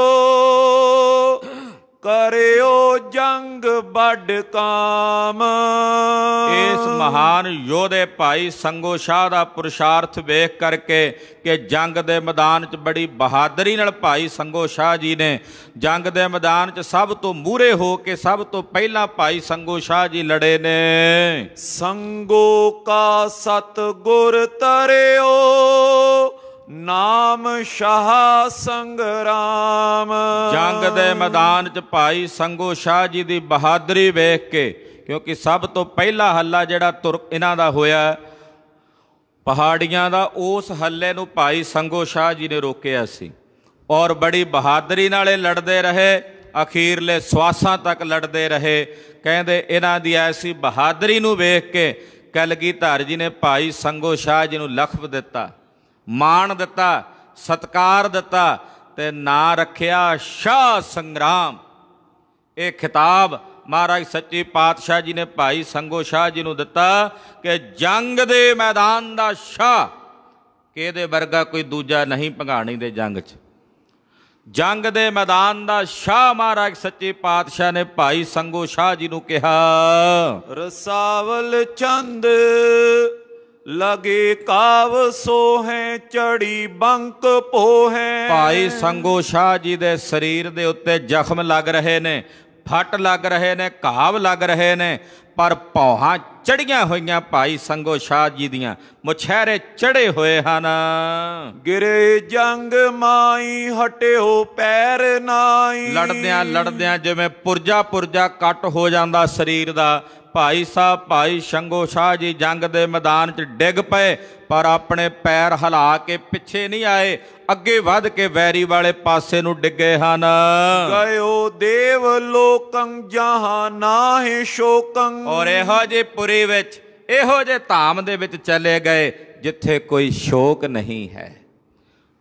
ਕਰਿਓ ਜੰਗ ਵੱਡ ਕਾਮ ਇਸ ਮਹਾਨ ਯੋਧੇ ਭਾਈ ਸੰਗੋ ਸ਼ਾਹ ਦਾ ਪੁਰਸ਼ਾਰਥ ਵੇਖ ਕਰਕੇ ਕਿ ਜੰਗ ਦੇ ਮੈਦਾਨ 'ਚ ਬੜੀ ਬਹਾਦਰੀ ਨਾਲ ਭਾਈ ਸੰਗੋ ਸ਼ਾਹ ਜੀ ਨੇ ਜੰਗ ਦੇ ਮੈਦਾਨ 'ਚ ਸਭ ਤੋਂ ਮੂਰੇ ਹੋ ਕੇ ਸਭ ਤੋਂ ਪਹਿਲਾਂ ਭਾਈ ਸੰਗੋ ਸ਼ਾਹ ਜੀ ਲੜੇ ਨੇ ਸੰਗੋ ਕਾ ਸਤ ਗੁਰ ਤਰਿਓ ਨਾਮ ਸ਼ਾਹ ਸੰਗ ਰਾਮ ਜੰਗ ਦੇ ਮੈਦਾਨ 'ਚ ਭਾਈ ਸੰਗੋ ਸ਼ਾਹ ਜੀ ਦੀ ਬਹਾਦਰੀ ਵੇਖ ਕੇ ਕਿਉਂਕਿ ਸਭ ਤੋਂ ਪਹਿਲਾ ਹੱਲਾ ਜਿਹੜਾ ਤੁਰਕ ਇਹਨਾਂ ਦਾ ਹੋਇਆ ਪਹਾੜੀਆਂ ਦਾ ਉਸ ਹੱਲੇ ਨੂੰ ਭਾਈ ਸੰਗੋ ਸ਼ਾਹ ਜੀ ਨੇ ਰੋਕਿਆ ਸੀ ਔਰ ਬੜੀ ਬਹਾਦਰੀ ਨਾਲੇ ਲੜਦੇ ਰਹੇ ਅਖੀਰਲੇ ਸਵਾਸਾਂ ਤੱਕ ਲੜਦੇ ਰਹੇ ਕਹਿੰਦੇ ਇਹਨਾਂ ਦੀ ਐਸੀ ਬਹਾਦਰੀ ਨੂੰ ਵੇਖ ਕੇ ਕਲਗੀਧਰ ਜੀ ਨੇ ਭਾਈ ਸੰਗੋ ਸ਼ਾਹ ਜੀ ਨੂੰ ਲਖਬ ਦਿੱਤਾ ਮਾਣ ਦਿੱਤਾ ਸਤਕਾਰ ਦਿੱਤਾ ਤੇ ਨਾਂ ਰੱਖਿਆ ਸ਼ਾਹ ਸੰਗਰਾਮ ਇਹ ਖਿਤਾਬ ਮਹਾਰਾਜ ਸੱਚੇ ਪਾਤਸ਼ਾਹ ਜੀ ਨੇ ਭਾਈ ਸੰਗੋ ਸ਼ਾਹ ਜੀ ਨੂੰ ਦਿੱਤਾ ਕਿ ਜੰਗ ਦੇ ਮੈਦਾਨ ਦਾ ਸ਼ਾਹ ਕਿਹਦੇ ਵਰਗਾ ਕੋਈ ਦੂਜਾ ਨਹੀਂ ਭੰਗਾਣੀ ਦੇ ਜੰਗ 'ਚ ਜੰਗ ਦੇ ਮੈਦਾਨ ਦਾ ਸ਼ਾਹ ਮਹਾਰਾਜ ਸੱਚੇ ਪਾਤਸ਼ਾਹ ਨੇ ਭਾਈ ਸੰਗੋ ਸ਼ਾਹ ਜੀ ਨੂੰ ਕਿਹਾ ਰਸਾਵਲ ਚੰਦ ਲਗੇ ਕਾਵ ਸੋ ਚੜੀ ਬੰਕ ਪੋਹੇ ਭਾਈ ਸੰਗੋ ਸ਼ਾਹ ਜੀ ਦੇ ਸਰੀਰ ਦੇ ਉੱਤੇ ਜ਼ਖਮ ਲੱਗ ਰਹੇ ਨੇ ਫੱਟ ਲੱਗ ਰਹੇ ਨੇ ਘਾਵ ਲੱਗ ਰਹੇ ਨੇ ਪਰ ਪੌਹਾਂ ਚੜੀਆਂ ਹੋਈਆਂ ਭਾਈ ਸੰਗੋ ਸ਼ਾਹ ਜੀ ਦੀਆਂ ਮੁਛਹਿਰੇ ਚੜੇ ਹੋਏ ਹਨ ਗਿਰੇ ਜੰਗ ਮਾਈ ਹਟਿਓ ਪੈਰ ਨਾਈ ਲੜਦਿਆਂ ਲੜਦਿਆਂ ਜਿਵੇਂ ਪੁਰਜਾ ਪੁਰਜਾ ਕੱਟ ਹੋ ਜਾਂਦਾ ਸਰੀਰ ਦਾ ਭਾਈ ਸਾਹਿਬ ਭਾਈ ਸ਼ੰਗੋ ਸ਼ਾਹ ਜੀ ਜੰਗ ਦੇ ਮੈਦਾਨ 'ਚ ਡਿੱਗ ਪਏ ਪਰ ਆਪਣੇ ਪੈਰ ਹਿਲਾ ਕੇ ਪਿੱਛੇ ਨਹੀਂ ਆਏ ਅੱਗੇ ਵੱਧ ਕੇ ਵੈਰੀ ਵਾਲੇ ਪਾਸੇ ਨੂੰ ਡਿੱਗੇ ਹਨ ਗਇਓ ਦੇਵ ਲੋਕੰ ਜਹਾਂ ਨਾਹਿ ਸ਼ੋਕੰ ਔਰ ਇਹੋ ਜੇ ਪੁਰੀ ਵਿੱਚ ਇਹੋ ਜੇ ਧਾਮ ਦੇ ਵਿੱਚ ਚਲੇ ਗਏ ਜਿੱਥੇ ਕੋਈ ਸ਼ੋਕ ਨਹੀਂ ਹੈ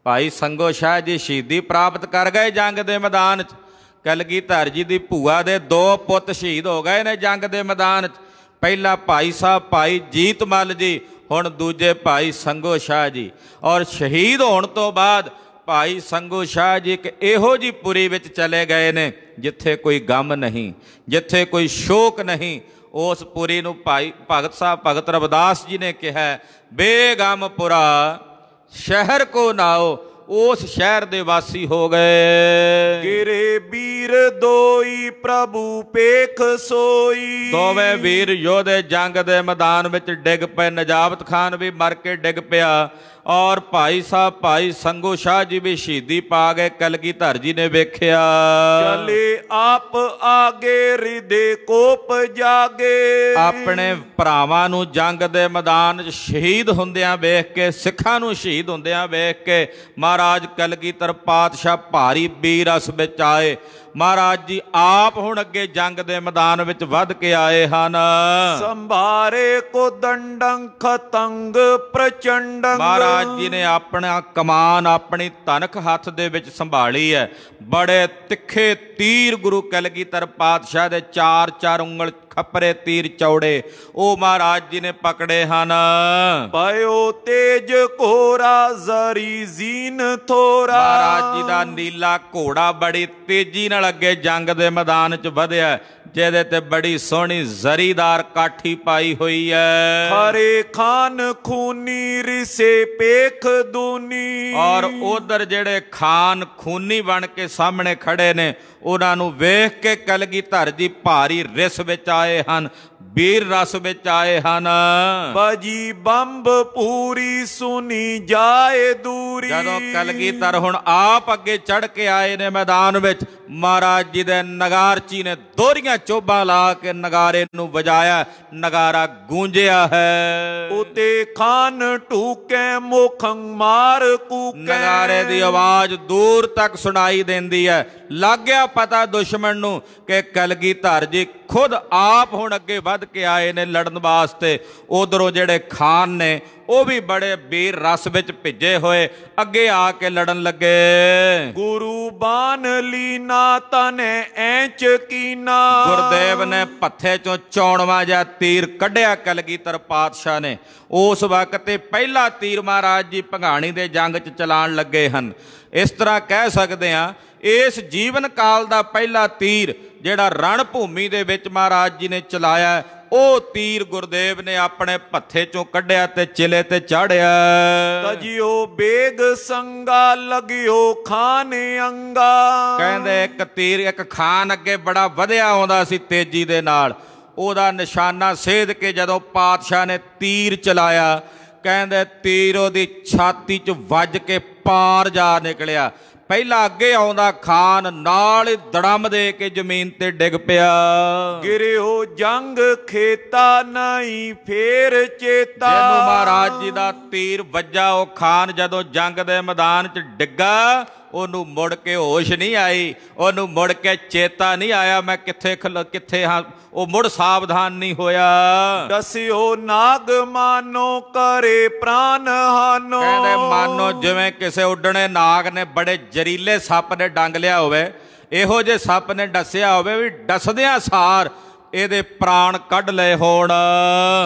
ਭਾਈ ਸੰਗੋ ਸ਼ਾਹ ਜੀ ਸ਼ਹੀਦੀ ਪ੍ਰਾਪਤ ਕਰ ਗਏ ਜੰਗ ਦੇ ਮੈਦਾਨ 'ਚ ਕਲਗੀਧਰ ਜੀ ਦੀ ਭੂਆ ਦੇ ਦੋ ਪੁੱਤ ਸ਼ਹੀਦ ਹੋ ਗਏ ਨੇ ਜੰਗ ਦੇ ਮੈਦਾਨ 'ਚ ਪਹਿਲਾ ਭਾਈ ਸਾਹਿਬ ਭਾਈ ਜੀਤ ਮੱਲ ਜੀ ਹੁਣ ਦੂਜੇ ਭਾਈ ਸੰਗੋ ਸ਼ਾਹ ਜੀ ਔਰ ਸ਼ਹੀਦ ਹੋਣ ਤੋਂ ਬਾਅਦ ਭਾਈ ਸੰਗੋ ਸ਼ਾਹ ਜੀ ਇੱਕ ਇਹੋ ਜੀ ਪੁਰੀ ਵਿੱਚ ਚਲੇ ਗਏ ਨੇ ਜਿੱਥੇ ਕੋਈ ਗਮ ਨਹੀਂ ਜਿੱਥੇ ਕੋਈ ਸ਼ੋਕ ਨਹੀਂ ਉਸ ਪੁਰੀ ਨੂੰ ਭਾਈ ਭਗਤ ਸਾਹਿਬ ਭਗਤ ਰਵਿਦਾਸ ਜੀ ਨੇ ਕਿਹਾ ਬੇਗਮਪੁਰਾ ਸ਼ਹਿਰ ਕੋ ਨਾਓ ਉਸ ਸ਼ਹਿਰ ਦੇ ਵਾਸੀ ਹੋ ਗਏ ਗਿਰੇ ਵੀਰ ਦੋਈ ਪ੍ਰਭੂ ਪੇਖ ਸੋਈ ਦੋਵੇਂ ਵੀਰ ਯੋਧੇ ਜੰਗ ਦੇ ਮੈਦਾਨ ਵਿੱਚ ਡਿੱਗ ਪਏ ਨਜਾਬਤ ਖਾਨ ਵੀ ਮਰ ਕੇ ਡਿੱਗ ਪਿਆ ਔਰ ਭਾਈ ਸਾਹਿਬ ਭਾਈ ਸੰਗੋ ਸ਼ਾਹ ਜੀ ਵੀ ਸ਼ਹੀਦੀ ਪਾ ਗਏ ਕਲਗੀਧਰ ਜੀ ਨੇ ਵੇਖਿਆ ਚਲੇ ਆਪ ਆਗੇ ਰਿਦੇ ਕੋਪ ਜਾਗੇ ਆਪਣੇ ਭਰਾਵਾਂ ਨੂੰ ਜੰਗ ਦੇ ਮੈਦਾਨ 'ਚ ਸ਼ਹੀਦ ਹੁੰਦਿਆਂ ਵੇਖ ਕੇ ਸਿੱਖਾਂ ਨੂੰ ਸ਼ਹੀਦ ਹੁੰਦਿਆਂ ਵੇਖ ਕੇ ਮਹਾਰਾਜ ਕਲਗੀਧਰ ਪਾਤਸ਼ਾਹ ਭਾਰੀ ਬੀਰਸ ਵਿੱਚ ਆਏ ਮਹਾਰਾਜ ਜੀ ਆਪ ਹੁਣ ਅੱਗੇ ਜੰਗ ਦੇ ਮੈਦਾਨ ਵਿੱਚ ਵੱਧ ਕੇ ਆਏ ਹਨ ਸੰਭਾਰੇ ਕੋ ਦੰਡੰ ਖਤੰਗ ਪ੍ਰਚੰਡ ਮਹਾਰਾਜ ਜੀ ਨੇ ਆਪਣਾ ਕਮਾਨ ਆਪਣੀ ਤਨਖ ਹੱਥ ਦੇ ਵਿੱਚ ਸੰਭਾਲੀ ਹੈ ਬੜੇ ਤਿੱਖੇ ਤੀਰ ਗੁਰੂ ਕਲਗੀਧਰ ਪਾਤਸ਼ਾਹ ਦੇ ਚਾਰ ਚਾਰ ਉਂਗਲ ਖੱਪਰੇ ਤੀਰ ਚੌੜੇ ਉਹ ਮਹਾਰਾਜ ਜੀ ਨੇ ਪਕੜੇ ਹਨ ਪਇਓ ਤੇਜ ਕੋਰਾ ਜ਼ਰੀ ਜ਼ੀਨ ਥੋਰਾ ਮਹਾਰਾਜ ਜੀ ਦਾ ਨੀਲਾ ਘੋੜਾ ਬੜੀ ਤੇਜ਼ੀ ਨਾਲ ਨਾਲ ਅੱਗੇ ਜੰਗ ਦੇ ਮੈਦਾਨ 'ਚ ਵਧਿਆ ਜਿਹਦੇ ਤੇ ਬੜੀ ਸੋਹਣੀ ਜ਼ਰੀਦਾਰ ਕਾਠੀ ਪਾਈ ਹੋਈ ਹੈ ਖਰੇ ਖਾਨ ਖੂਨੀ ਰਿਸੇ ਪੇਖ ਦੂਨੀ ਔਰ ਉਧਰ ਜਿਹੜੇ ਖਾਨ ਖੂਨੀ ਬਣ ਕੇ ਸਾਹਮਣੇ ਖੜੇ ਨੇ ਉਹਨਾਂ ਨੂੰ ਵੇਖ ਕੇ ਕਲਗੀਧਰ ਦੀ ਭਾਰੀ ਰਿਸ ਵਿੱਚ ਆਏ ਹਨ ਵੀਰ ਰਸ ਵਿੱਚ ਆਏ ਹਨ ਬਾਜੀ ਬੰਬ ਪੂਰੀ ਸੁਣੀ ਜਾਏ ਦੂਰੀ ਜਦੋਂ ਕਲਗੀਧਰ ਹੁਣ ਆਪ ਅੱਗੇ ਚੜ ਕੇ ਆਏ ਨੇ ਮੈਦਾਨ ਵਿੱਚ ਮਹਾਰਾਜ ਜੀ ਦੇ ਨਗਾਰਚੀ ਨੇ ਦੋਰੀਆਂ ਚੋਬਾਂ ਲਾ ਕੇ ਨਗਾਰੇ ਨੂੰ ਵਜਾਇਆ ਨਗਾਰਾ ਗੂੰਜਿਆ ਹੈ ਉਤੇ ਖਾਨ ਟੂਕੇ ਮੁਖੰ ਮਾਰ ਕੂਕੇ ਨਗਾਰੇ ਦੀ ਆਵਾਜ਼ ਦੂਰ ਤੱਕ ਸੁਣਾਈ ਦਿੰਦੀ ਹੈ ਲੱਗਿਆ ਪਤਾ ਦੁਸ਼ਮਣ ਨੂੰ ਕਿ ਕਲਗੀਧਰ ਜੀ ਖੁਦ ਆਪ ਹੁਣ ਅੱਗੇ ਵੱਧ ਕੇ ਆਏ ਨੇ ਲੜਨ ਵਾਸਤੇ ਉਧਰੋਂ ਜਿਹੜੇ ਖਾਨ ਨੇ ਉਹ ਵੀ ਬੜੇ ਬੀਰ ਰਸ ਵਿੱਚ ਭਿੱਜੇ ਹੋਏ ਅੱਗੇ ਆ ਕੇ ਲੜਨ ਲੱਗੇ ਗੁਰੂ ਬਾਨ ਲੀਨਾ ਤਨੇ ਐਂਚ ਕੀਨਾ ਗੁਰਦੇਵ ਨੇ ਪੱਥੇ ਚੋਂ ਚੌਣਵਾ ਜਾਂ ਤੀਰ ਕੱਢਿਆ ਕਲਗੀਧਰ ਪਾਤਸ਼ਾਹ ਨੇ ਉਸ ਵਕਤ ਤੇ ਪਹਿਲਾ ਤੀਰ ਮਹਾਰਾਜ ਜੀ ਭੰਗਾਣੀ ਦੇ ਜੰਗ 'ਚ ਚਲਾਣ ਲੱਗੇ ਹਨ ਇਸ ਤਰ੍ਹਾਂ ਕਹਿ ਸਕਦੇ ਆ ਇਸ ਜੀਵਨ ਕਾਲ ਦਾ ਪਹਿਲਾ ਤੀਰ ਜਿਹੜਾ ਰਣ ਭੂਮੀ ਦੇ ਵਿੱਚ ਮਹਾਰਾਜ ਜੀ ਨੇ ਚਲਾਇਆ ਉਹ ਤੀਰ ਗੁਰਦੇਵ ਨੇ ਆਪਣੇ ਭੱਥੇ ਚੋਂ ਕੱਢਿਆ ਤੇ ਚਿਲੇ ਤੇ ਚਾੜਿਆ ਤਜਿਓ ਬੇਗ ਸੰਗਾ ਲਗਿਓ ਖਾਨ ਅੰਗਾ ਕਹਿੰਦੇ ਇੱਕ ਤੀਰ ਇੱਕ ਖਾਨ ਅੱਗੇ ਬੜਾ ਵਧਿਆ ਆਉਂਦਾ ਸੀ ਤੇਜ਼ੀ ਦੇ ਨਾਲ ਉਹਦਾ ਨਿਸ਼ਾਨਾ ਸੇਧ ਕੇ ਜਦੋਂ ਪਾਤਸ਼ਾਹ ਨੇ ਤੀਰ ਚਲਾਇਆ ਕਹਿੰਦੇ ਤੀਰ ਉਹਦੀ ਛਾਤੀ 'ਚ ਵੱਜ ਕੇ ਪਾਰ ਜਾ ਨਿਕਲਿਆ ਪਹਿਲਾ ਅੱਗੇ ਆਉਂਦਾ ਖਾਨ ਨਾਲ ਦੜਮ ਦੇ ਕੇ ਜ਼ਮੀਨ ਤੇ ਡਿੱਗ ਪਿਆ ਗਿਰਿਓ ਜੰਗ ਖੇਤਾ ਨਹੀਂ ਫੇਰ ਚੇਤਾ ਜਦੋਂ ਮਹਾਰਾਜ ਜੀ ਦਾ ਤੀਰ ਵੱਜਾ ਉਹ ਖਾਨ ਜਦੋਂ ਜੰਗ ਦੇ ਮੈਦਾਨ 'ਚ ਡਿੱਗਾ ਉਹਨੂੰ ਮੁੜ ਕੇ ਹੋਸ਼ ਨਹੀਂ ਆਈ ਉਹਨੂੰ ਮੁੜ ਕੇ ਚੇਤਾ ਨਹੀਂ ਆਇਆ ਮੈਂ ਕਿੱਥੇ ਕਿੱਥੇ ਹਾਂ ਉਹ ਮੁੜ ਸਾਵਧਾਨ ਨਹੀਂ ਹੋਇਆ ਦਸਿਓ ਨਾਗ ਮਾਨੋ ਕਰੇ ਪ੍ਰਾਨ ਹਾਨੋ ਕਹਿੰਦੇ ਮਾਨੋ ਜਿਵੇਂ ਕਿਸੇ ਉੱਡਣੇ ਨਾਗ ਨੇ ਬੜੇ ਜ਼ਰੀਲੇ ਸੱਪ ਨੇ ਡੰਗ ਲਿਆ ਹੋਵੇ ਇਹੋ ਜੇ ਸੱਪ ਨੇ ਡੱਸਿਆ ਹੋਵੇ ਵੀ ਦੱਸਦਿਆਂ ਸਾਰ ਇਹਦੇ ਪ੍ਰਾਣ ਕੱਢ ਲੈ ਹੋਣ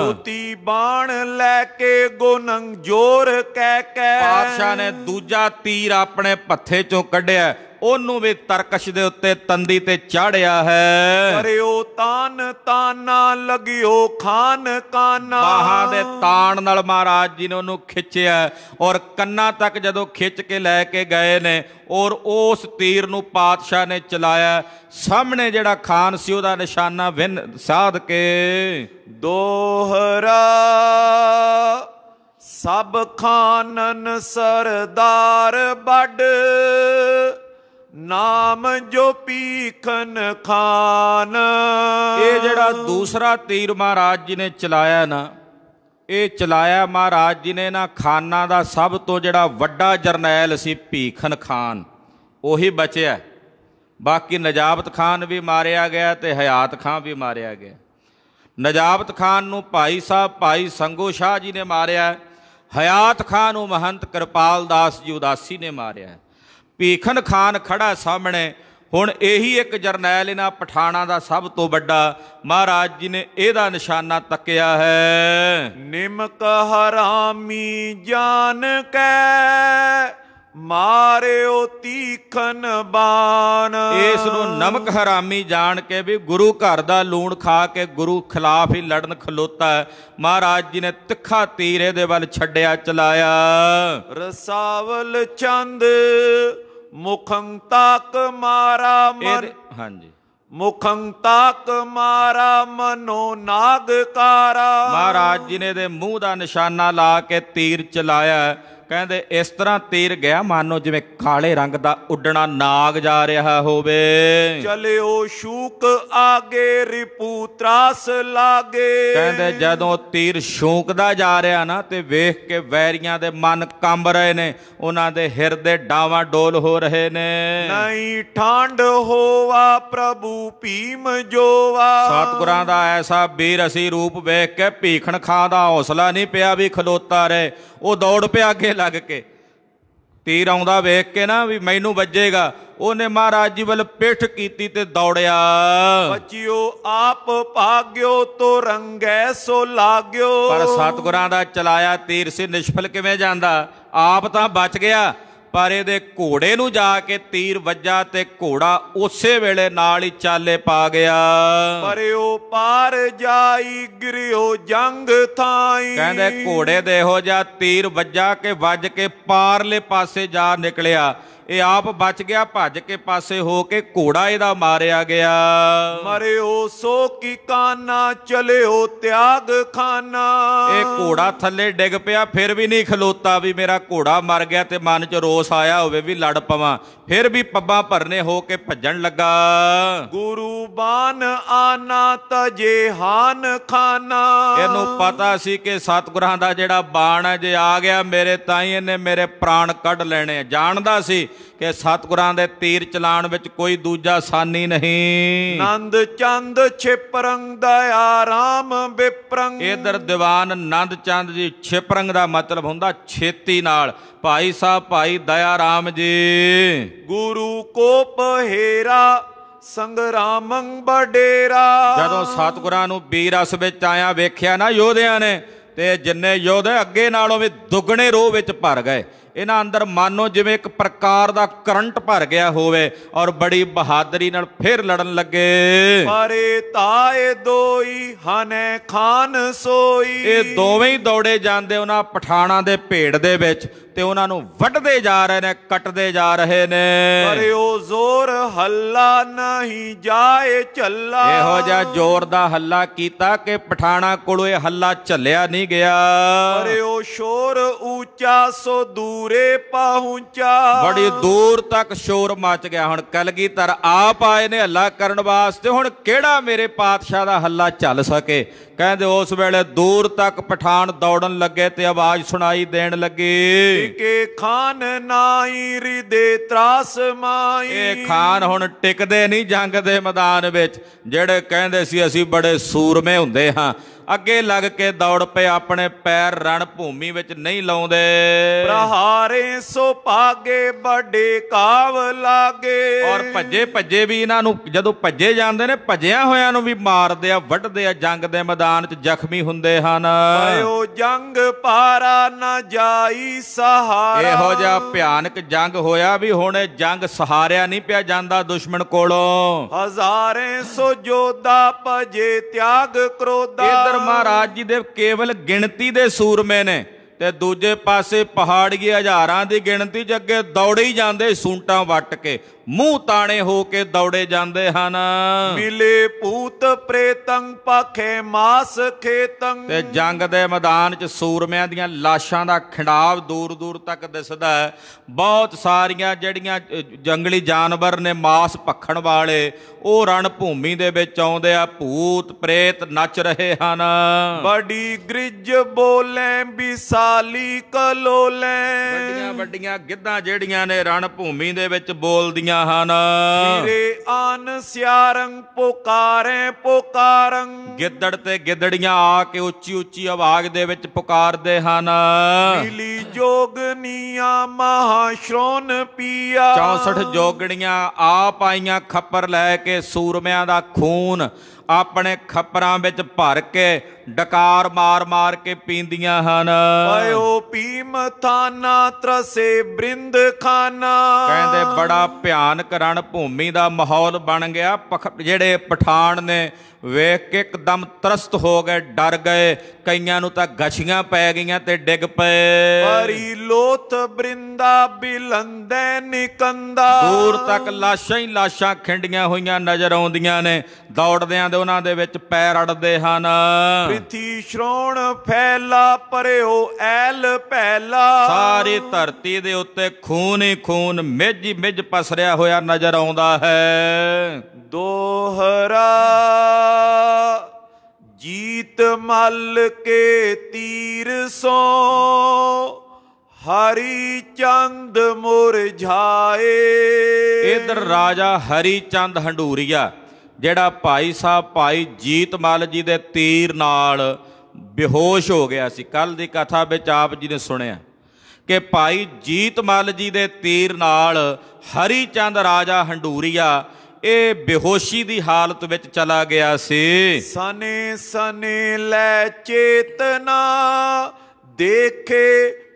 ਤੂਤੀ ਬਾਣ ਲੈ ਕੇ ਗੋਨੰਗ ਜੋਰ ਕਹਿ ਕੇ ਪਾਤਸ਼ਾਹ ਨੇ ਦੂਜਾ ਤੀਰ ਆਪਣੇ ਪੱਥੇ ਚੋਂ ਕੱਢਿਆ ਉਹਨੂੰ ਵੀ ਤਰਕਸ਼ ਦੇ ਉੱਤੇ ਤੰਦੀ ਤੇ ਚਾੜਿਆ ਹੈ ਕਰਿਓ ਤਾਨ ਤਾਨਾ ਲਗਿਓ ਖਾਨ ਕਾਨਾ ਬਾਹਾਂ ਦੇ ਤਾਣ ਨਾਲ ਮਹਾਰਾਜ ਜੀ ਨੇ ਉਹਨੂੰ ਖਿੱਚਿਆ ਔਰ ਕੰਨਾਂ ਤੱਕ ਜਦੋਂ ਖਿੱਚ ਕੇ ਲੈ ਕੇ ਗਏ ਨੇ ਔਰ ਉਸ ਤੀਰ ਨੂੰ ਪਾਤਸ਼ਾਹ ਨੇ ਚਲਾਇਆ ਸਾਹਮਣੇ ਜਿਹੜਾ ਖਾਨ ਸੀ ਉਹਦਾ ਨਿਸ਼ਾਨਾ ਵਿੰਨ ਸਾਧ ਕੇ ਦੋਹਰਾ ਸਭ ਖਾਨਨ ਸਰਦਾਰ ਬੱਡ ਨਾਮ ਜੋ ਪੀਖਨ ਖਾਨ ਇਹ ਜਿਹੜਾ ਦੂਸਰਾ ਤੀਰ ਮਹਾਰਾਜ ਜੀ ਨੇ ਚਲਾਇਆ ਨਾ ਇਹ ਚਲਾਇਆ ਮਹਾਰਾਜ ਜੀ ਨੇ ਨਾ ਖਾਨਾਂ ਦਾ ਸਭ ਤੋਂ ਜਿਹੜਾ ਵੱਡਾ ਜਰਨੈਲ ਸੀ ਪੀਖਨ ਖਾਨ ਉਹੀ ਬਚਿਆ ਬਾਕੀ ਨਜਾਬਤ ਖਾਨ ਵੀ ਮਾਰਿਆ ਗਿਆ ਤੇ ਹਯਾਤ ਖਾਨ ਵੀ ਮਾਰਿਆ ਗਿਆ ਨਜਾਬਤ ਖਾਨ ਨੂੰ ਭਾਈ ਸਾਹਿਬ ਭਾਈ ਸੰਗੋ ਸ਼ਾਹ ਜੀ ਨੇ ਮਾਰਿਆ ਹਯਾਤ ਖਾਨ ਨੂੰ ਮਹੰਤ ਕਿਰਪਾਲ ਦਾਸ ਜੀ ਉਦਾਸੀ ਨੇ ਮਾਰਿਆ ਭੀਖਨ ਖਾਨ ਖੜਾ ਸਾਹਮਣੇ ਹੁਣ ਇਹੀ ਇੱਕ ਜਰਨੈਲ ਇਹਨਾਂ ਪਠਾਣਾ ਦਾ ਸਭ ਤੋਂ ਵੱਡਾ ਮਹਾਰਾਜ ਜੀ ਨੇ ਇਹਦਾ ਨਿਸ਼ਾਨਾ ਤੱਕਿਆ ਹੈ ਨਿਮਕ ਹਰਾਮੀ ਜਾਨ ਕੈ ਮਾਰਿਓ ਤੀਖਨ ਬਾਣ ਇਸ ਨੂੰ ਨਮਕ ਹਰਾਮੀ ਜਾਣ ਕੇ ਵੀ ਗੁਰੂ ਘਰ ਦਾ ਲੂਣ ਖਾ ਕੇ ਗੁਰੂ ਖਿਲਾਫ ਹੀ ਲੜਨ ਖਲੋਤਾ ਮਹਾਰਾਜ ਜੀ ਨੇ ਤਿੱਖਾ ਤੀਰ ਇਹਦੇ ਵੱਲ ਛੱਡਿਆ ਚਲਾਇਆ ਰਸਾਵਲ ਚੰਦ ਮੁਖੰ ਤਾਕ ਮਾਰਾ ਮਨ ਹਾਂਜੀ ਮੁਖੰ ਤਾਕ ਮਾਰਾ ਮਨੋ ਨਾਗਕਾਰਾ ਮਹਾਰਾਜ ਜੀ ਨੇ ਦੇ ਮੂੰਹ ਦਾ ਨਿਸ਼ਾਨਾ ਲਾ ਕੇ ਤੀਰ ਚਲਾਇਆ ਕਹਿੰਦੇ ਇਸ ਤਰ੍ਹਾਂ ਤੀਰ ਗਿਆ ਮਾਨੋ ਜਿਵੇਂ ਕਾਲੇ ਰੰਗ ਦਾ ਉੱਡਣਾ ਨਾਗ ਜਾ ਰਿਹਾ ਹੋਵੇ ਚਲਿਓ ਸ਼ੂਕ ਆਗੇ ਰਿਪੂ ਤਰਾਸ ਲਾਗੇ ਕਹਿੰਦੇ ਜਦੋਂ ਤੀਰ ਸ਼ੂਕਦਾ ਜਾ ਰਿਹਾ ਨਾ ਤੇ ਵੇਖ ਕੇ ਵੈਰੀਆਂ ਦੇ ਮਨ ਕੰਬ ਰਹੇ ਨੇ ਉਹਨਾਂ ਦੇ ਹਿਰਦੇ ਡਾਵਾਂ ਡੋਲ ਹੋ ਰਹੇ ਨੇ ਨਹੀਂ ਠੰਡ ਹੋਵਾ ਪ੍ਰਭੂ ਭੀਮ ਜੋਵਾ ਸਤਗੁਰਾਂ ਦਾ ਐਸਾ ਬੇਰਸੀ ਰੂਪ ਵੇਖ ਕੇ ਭੀਖਣ ਖਾਂ ਦਾ ਹੌਸਲਾ ਨਹੀਂ ਪਿਆ ਵੀ ਖਲੋਤਾ ਰਹੇ ਉਹ ਦੌੜ ਪਿਆ ਅੱਗੇ ਲੱਗ ਕੇ ਤੀਰ ਆਉਂਦਾ ਵੇਖ ਕੇ ਨਾ ਵੀ ਮੈਨੂੰ ਵੱਜੇਗਾ ਉਹਨੇ ਮਹਾਰਾਜ ਜੀ ਵੱਲ ਪਿੱਠ ਕੀਤੀ ਤੇ ਦੌੜਿਆ ਬੱਚਿਓ ਆਪ ਭਾਗਿਓ ਤੋ ਰੰਗੈ ਸੋ ਲਾਗਿਓ ਪਰ ਸਤਗੁਰਾਂ ਦਾ ਚਲਾਇਆ ਤੀਰ ਸੇ ਨਿਸ਼ਫਲ ਕਿਵੇਂ ਜਾਂਦਾ ਆਪ ਤਾਂ ਬਚ ਗਿਆ ਪਰ ਇਹਦੇ ਘੋੜੇ ਨੂੰ ਜਾ ਕੇ ਤੀਰ ਵੱਜਾ ਤੇ ਘੋੜਾ ਉਸੇ ਵੇਲੇ ਨਾਲ ਹੀ ਚਾਲੇ ਪਾ ਗਿਆ ਪਰ ਉਹ ਪਾਰ ਜਾਈ ਗਿਰਿਓ ਜੰਗ ਥਾਈ ਕਹਿੰਦੇ ਘੋੜੇ ਦੇ ਹੋ ਜਾ ਤੀਰ ਵੱਜਾ ਕੇ ਵੱਜ ਕੇ ਪਾਰਲੇ ਪਾਸੇ ਜਾ ਨਿਕਲਿਆ ਇਹ ਆਪ ਬਚ ਗਿਆ ਭੱਜ ਕੇ ਪਾਸੇ ਹੋ ਕੇ ਘੋੜਾ ਇਹਦਾ ਮਾਰਿਆ ਗਿਆ ਮਰਿਓ ਸੋ ਕੀ ਕਾਨਾ ਚਲਿਓ ਤਿਆਗ ਖਾਨਾ ਇਹ ਘੋੜਾ ਥੱਲੇ ਡਿੱਗ ਪਿਆ ਫਿਰ ਵੀ ਨਹੀਂ ਖਲੋਤਾ ਵੀ ਮੇਰਾ ਘੋੜਾ ਮਰ ਗਿਆ ਤੇ ਮਨ 'ਚ ਰੋਸ ਆਇਆ ਹੋਵੇ ਵੀ ਲੜ ਪਵਾਂ ਫਿਰ ਵੀ ਪੱਬਾਂ ਭਰਨੇ ਹੋ ਕੇ ਭੱਜਣ ਲੱਗਾ ਗੁਰੂ ਬਾਨ ਆਨਾ ਤਜੇ ਹਾਨ ਖਾਨਾ ਇਹਨੂੰ ਪਤਾ ਸੀ ਕਿ ਸਤਗੁਰਾਂ ਦਾ ਜਿਹੜਾ ਬਾਣ ਹੈ ਜੇ ਆ ਗਿਆ ਮੇਰੇ ਤਾਂ ਹੀ ਇਹਨੇ ਮੇਰੇ ਪ੍ਰਾਣ ਕੱਢ ਲੈਣੇ ਜਾਣਦਾ ਸੀ ਕਿ ਸਤਗੁਰਾਂ ਦੇ ਤੀਰ ਚਲਾਣ ਵਿੱਚ ਕੋਈ ਦੂਜਾ ਸਾਨੀ ਨਹੀਂ ਨੰਦ ਚੰਦ ਛਿਪਰੰਗ ਦਾ ਆਰਾਮ ਬਿਪਰੰਗ ਇਧਰ ਦੀਵਾਨ ਨੰਦ ਚੰਦ ਜੀ ਛਿਪਰੰਗ ਦਾ ਮਤਲਬ ਹੁੰਦਾ ਛੇਤੀ ਨਾਲ ਭਾਈ ਸਾਹਿਬ ਭਾਈ ਦਇਆ ਰਾਮ ਜੀ ਗੁਰੂ ਕੋ ਪਹਿਰਾ ਰਾਮੰ ਬਡੇਰਾ ਜਦੋਂ ਸਤਗੁਰਾਂ ਨੂੰ ਬੀਰਸ ਵਿੱਚ ਆਇਆ ਵੇਖਿਆ ਨਾ ਯੋਧਿਆਂ ਨੇ ਤੇ ਜਿੰਨੇ ਯੋਧੇ ਅੱਗੇ ਨਾਲੋਂ ਵੀ ਦੁੱਗਣੇ ਰੋਹ ਵਿੱਚ ਭਰ ਗਏ ਇਹਨਾਂ ਅੰਦਰ ਮਾਨੋ ਜਿਵੇਂ ਇੱਕ ਪ੍ਰਕਾਰ ਦਾ ਕਰੰਟ ਭਰ ਗਿਆ ਹੋਵੇ ਔਰ ਬੜੀ ਬਹਾਦਰੀ ਨਾਲ ਫਿਰ ਲੜਨ ਲੱਗੇ ਪਰੇ ਤਾਏ ਦੋਈ ਹਨੇ ਖਾਨ ਸੋਈ ਇਹ ਦੋਵੇਂ ਹੀ ਦੌੜੇ ਜਾਂਦੇ ਉਹਨਾਂ ਪਠਾਣਾ ਦੇ ਭੇੜ ਦੇ ਵਿੱਚ ਤੇ ਉਹਨਾਂ ਨੂੰ ਵੱਢਦੇ ਜਾ ਰਹੇ ਨੇ ਕੱਟਦੇ ਜਾ ਰਹੇ ਨੇ ਪਰ ਉਹ ਜ਼ੋਰ ਹੱਲਾ ਨਹੀਂ ਜਾਏ ਚੱਲਾ ਇਹੋ ਜਿਹਾ ਜ਼ੋਰ ਦਾ ਹੱਲਾ ਕੀਤਾ ਕਿ ਪਠਾਣਾ ਕੋਲੋਂ ਇਹ ਹੱਲਾ ਝੱਲਿਆ ਨਹੀਂ ਗਿਆ ਪਰ ਉਹ ਸ਼ੋਰ ਉੱਚਾ ਸੋ ਦੂਰ ਦੂਰੇ ਪਹੁੰਚਾ ਬੜੀ ਦੂਰ ਤੱਕ ਸ਼ੋਰ ਮਚ ਗਿਆ ਹੁਣ ਕਲਗੀਧਰ ਆਪ ਆਏ ਨੇ ਹੱਲਾ ਕਰਨ ਵਾਸਤੇ ਹੁਣ ਕਿਹੜਾ ਮੇਰੇ ਪਾਤਸ਼ਾਹ ਦਾ ਹੱਲਾ ਚੱਲ ਸਕੇ ਕਹਿੰਦੇ ਉਸ ਵੇਲੇ ਦੂਰ ਤੱਕ ਪਠਾਨ ਦੌੜਨ ਲੱਗੇ ਤੇ ਆਵਾਜ਼ ਸੁਣਾਈ ਦੇਣ ਲੱਗੀ ਕੇ ਖਾਨ ਨਾਈ ਰਿਦੇ ਤਰਾਸ ਮਾਈ ਇਹ ਖਾਨ ਹੁਣ ਟਿਕਦੇ ਨਹੀਂ ਜੰਗ ਦੇ ਮੈਦਾਨ ਵਿੱਚ ਜਿਹੜੇ ਕਹਿੰਦੇ ਸੀ ਅਸੀਂ ਬੜੇ ਸੂਰਮੇ ਹੁੰਦੇ ਹਾਂ ਅੱਗੇ ਲੱਗ ਕੇ ਦੌੜ ਪਏ ਆਪਣੇ ਪੈਰ ਰਣ ਭੂਮੀ ਵਿੱਚ ਨਹੀਂ ਲਾਉਂਦੇ ਪ੍ਰਹਾਰੇ ਸੋ ਭਾਗੇ ਬੜੇ ਕਾਵ ਲਾਗੇ ਔਰ ਭੱਜੇ ਭੱਜੇ ਵੀ ਇਹਨਾਂ ਨੂੰ ਜਦੋਂ ਭੱਜੇ ਜਾਂਦੇ ਨੇ ਭੱਜਿਆਂ ਹੋਇਆਂ ਨੂੰ ਵੀ ਮਾਰਦੇ ਆ ਵੱਢਦੇ ਆ ਜੰਗ ਦੇ ਮੈਦਾਨ 'ਚ ਜ਼ਖਮੀ ਹੁੰਦੇ ਹਨ ਆਇਓ ਜੰਗ ਪਾਰਾ ਨਾ ਜਾਈ ਸਹਾਰਾ ਇਹੋ ਜਿਹਾ ਭਿਆਨਕ ਜੰਗ ਹੋਇਆ ਵੀ ਹੁਣ ਇਹ ਜੰਗ ਸਹਾਰਿਆ ਨਹੀਂ ਪਿਆ ਜਾਂਦਾ ਦੁਸ਼ਮਣ ਕੋਲੋਂ ਹਜ਼ਾਰੇ ਸੋ ਜੋਦਾ ਭਜੇ ਤਿਆਗ ਕ੍ਰੋਧਾ ਮਹਾਰਾਜ ਜੀ ਦੇ ਕੇਵਲ ਗਿਣਤੀ ਦੇ ਸੂਰਮੇ ਨੇ ਤੇ ਦੂਜੇ ਪਾਸੇ ਪਹਾੜੀ ਹਜ਼ਾਰਾਂ ਦੀ ਗਿਣਤੀ 'ਚ ਅੱਗੇ ਦੌੜੇ ਹੀ ਜਾਂਦੇ ਸੂੰਟਾਂ ਵੱਟ ਕੇ ਮੂੰਹ ਤਾਣੇ ਹੋ ਕੇ ਦੌੜੇ ਜਾਂਦੇ ਹਨ ਮਿਲੇ ਭੂਤ ਪ੍ਰੇਤੰ ਪਖੇ ਮਾਸ ਖੇਤੰ ਤੇ ਜੰਗ ਦੇ ਮੈਦਾਨ 'ਚ ਸੂਰਮਿਆਂ ਦੀਆਂ ਲਾਸ਼ਾਂ ਦਾ ਖਿੰਡਾਵ ਦੂਰ ਦੂਰ ਤੱਕ ਦਿਸਦਾ ਹੈ ਬਹੁਤ ਸਾਰੀਆਂ ਜਿਹੜੀਆਂ ਜੰਗਲੀ ਜਾਨਵਰ ਨੇ ਮਾਸ ਭਖਣ ਵਾਲੇ ਉਹ ਰਣ ਭੂਮੀ ਦੇ ਵਿੱਚ ਆਉਂਦੇ ਆ ਭੂਤ ਪ੍ਰੇਤ ਨੱਚ ਰਹੇ ਹਨ ਬੜੀ ਗ੍ਰਿਜ ਬੋਲੇ ਬਿਸਾ ਕਾਲੀ ਕਲੋਲੇ ਵੱਡੀਆਂ ਵੱਡੀਆਂ ਗਿੱਧਾਂ ਜਿਹੜੀਆਂ ਨੇ ਰਣ ਭੂਮੀ ਦੇ ਵਿੱਚ ਬੋਲਦੀਆਂ ਹਨ ਤੇਰੇ ਆਨ ਸਿਆਰੰ ਪੁਕਾਰੇ ਪੁਕਾਰੰ ਗਿੱਦੜ ਤੇ ਗਿੱਦੜੀਆਂ ਆ ਕੇ ਉੱਚੀ ਉੱਚੀ ਆਵਾਜ਼ ਦੇ ਵਿੱਚ ਪੁਕਾਰਦੇ ਹਨ ਮਿਲੀ ਜੋਗਨੀਆਂ ਮਹਾ ਸ਼੍ਰੋਨ ਪੀਆ 64 ਜੋਗਣੀਆਂ ਆ ਪਾਈਆਂ ਖੱਪਰ ਲੈ ਕੇ ਸੂਰਮਿਆਂ ਦਾ ਖੂਨ ਆਪਣੇ ਖੱਪਰਾਂ ਵਿੱਚ ਭਰ ਕੇ ਡਕਾਰ ਮਾਰ-ਮਾਰ ਕੇ ਪੀਂਦੀਆਂ ਹਨ ਓ ਪੀਮ ਥਾਨਾ ਤਰਸੇ ਬ੍ਰਿੰਦ ਖਾਨਾ ਕਹਿੰਦੇ ਬੜਾ ਭਿਆਨਕ ਰਣ ਭੂਮੀ ਦਾ ਮਾਹੌਲ ਬਣ ਗਿਆ ਜਿਹੜੇ ਪਠਾਨ ਨੇ ਵੇਖ ਕੇ ਇੱਕਦਮ ਤਰਸਤ ਹੋ ਗਏ ਡਰ ਗਏ ਕਈਆਂ ਨੂੰ ਤਾਂ ਗਛੀਆਂ ਪੈ ਗਈਆਂ ਤੇ ਡਿੱਗ ਪਏ ਪਰੀ ਲੋਥ ਬ੍ਰਿੰਦਾ ਬਿਲੰਦੇ ਨਿਕੰਦਾ ਦੂਰ ਤੱਕ ਲਾਸ਼ਾਂ ਹੀ ਲਾਸ਼ਾਂ ਖਿੰਡੀਆਂ ਹੋਈਆਂ ਨਜ਼ਰ ਆਉਂਦੀਆਂ ਨੇ ਦੌੜਦਿਆਂ ਦੇ ਉਹਨਾਂ ਦੇ ਵਿੱਚ ਪੈਰ ਅੜਦੇ ਹਨ ਪ੍ਰਿਥੀ ਸ਼੍ਰੋਣ ਫੈਲਾ ਪਰਿਓ ਐਲ ਪਹਿਲਾ ਸਾਰੀ ਧਰਤੀ ਦੇ ਉੱਤੇ ਖੂਨ ਹੀ ਖੂਨ ਮਿੱਝ ਮਿੱਝ ਪਸਰਿਆ ਹੋਇਆ ਨਜ਼ਰ ਆਉਂਦਾ ਹੈ ਦੋਹਰਾ ਜੀਤ ਮਲ ਕੇ ਤੀਰ ਸੋ ਹਰੀ ਚੰਦ ਮੁਰਝਾਏ ਇਧਰ ਰਾਜਾ ਹਰੀ ਚੰਦ ਹੰਡੂਰੀਆ ਜਿਹੜਾ ਭਾਈ ਸਾਹਿਬ ਭਾਈ ਜੀਤ ਮਲ ਜੀ ਦੇ ਤੀਰ ਨਾਲ ਬੇਹੋਸ਼ ਹੋ ਗਿਆ ਸੀ ਕੱਲ ਦੀ ਕਥਾ ਵਿੱਚ ਆਪ ਜੀ ਨੇ ਸੁਣਿਆ ਕਿ ਭਾਈ ਜੀਤ ਮਲ ਜੀ ਦੇ ਤੀਰ ਨਾਲ ਹਰੀ ਚੰਦ ਰਾਜਾ ਹੰਡੂਰੀਆ ਇਹ ਬੇਹੋਸ਼ੀ ਦੀ ਹਾਲਤ ਵਿੱਚ ਚਲਾ ਗਿਆ ਸੀ ਸਨੇ ਸਨੇ ਲੈ ਚੇਤਨਾ ਦੇਖੇ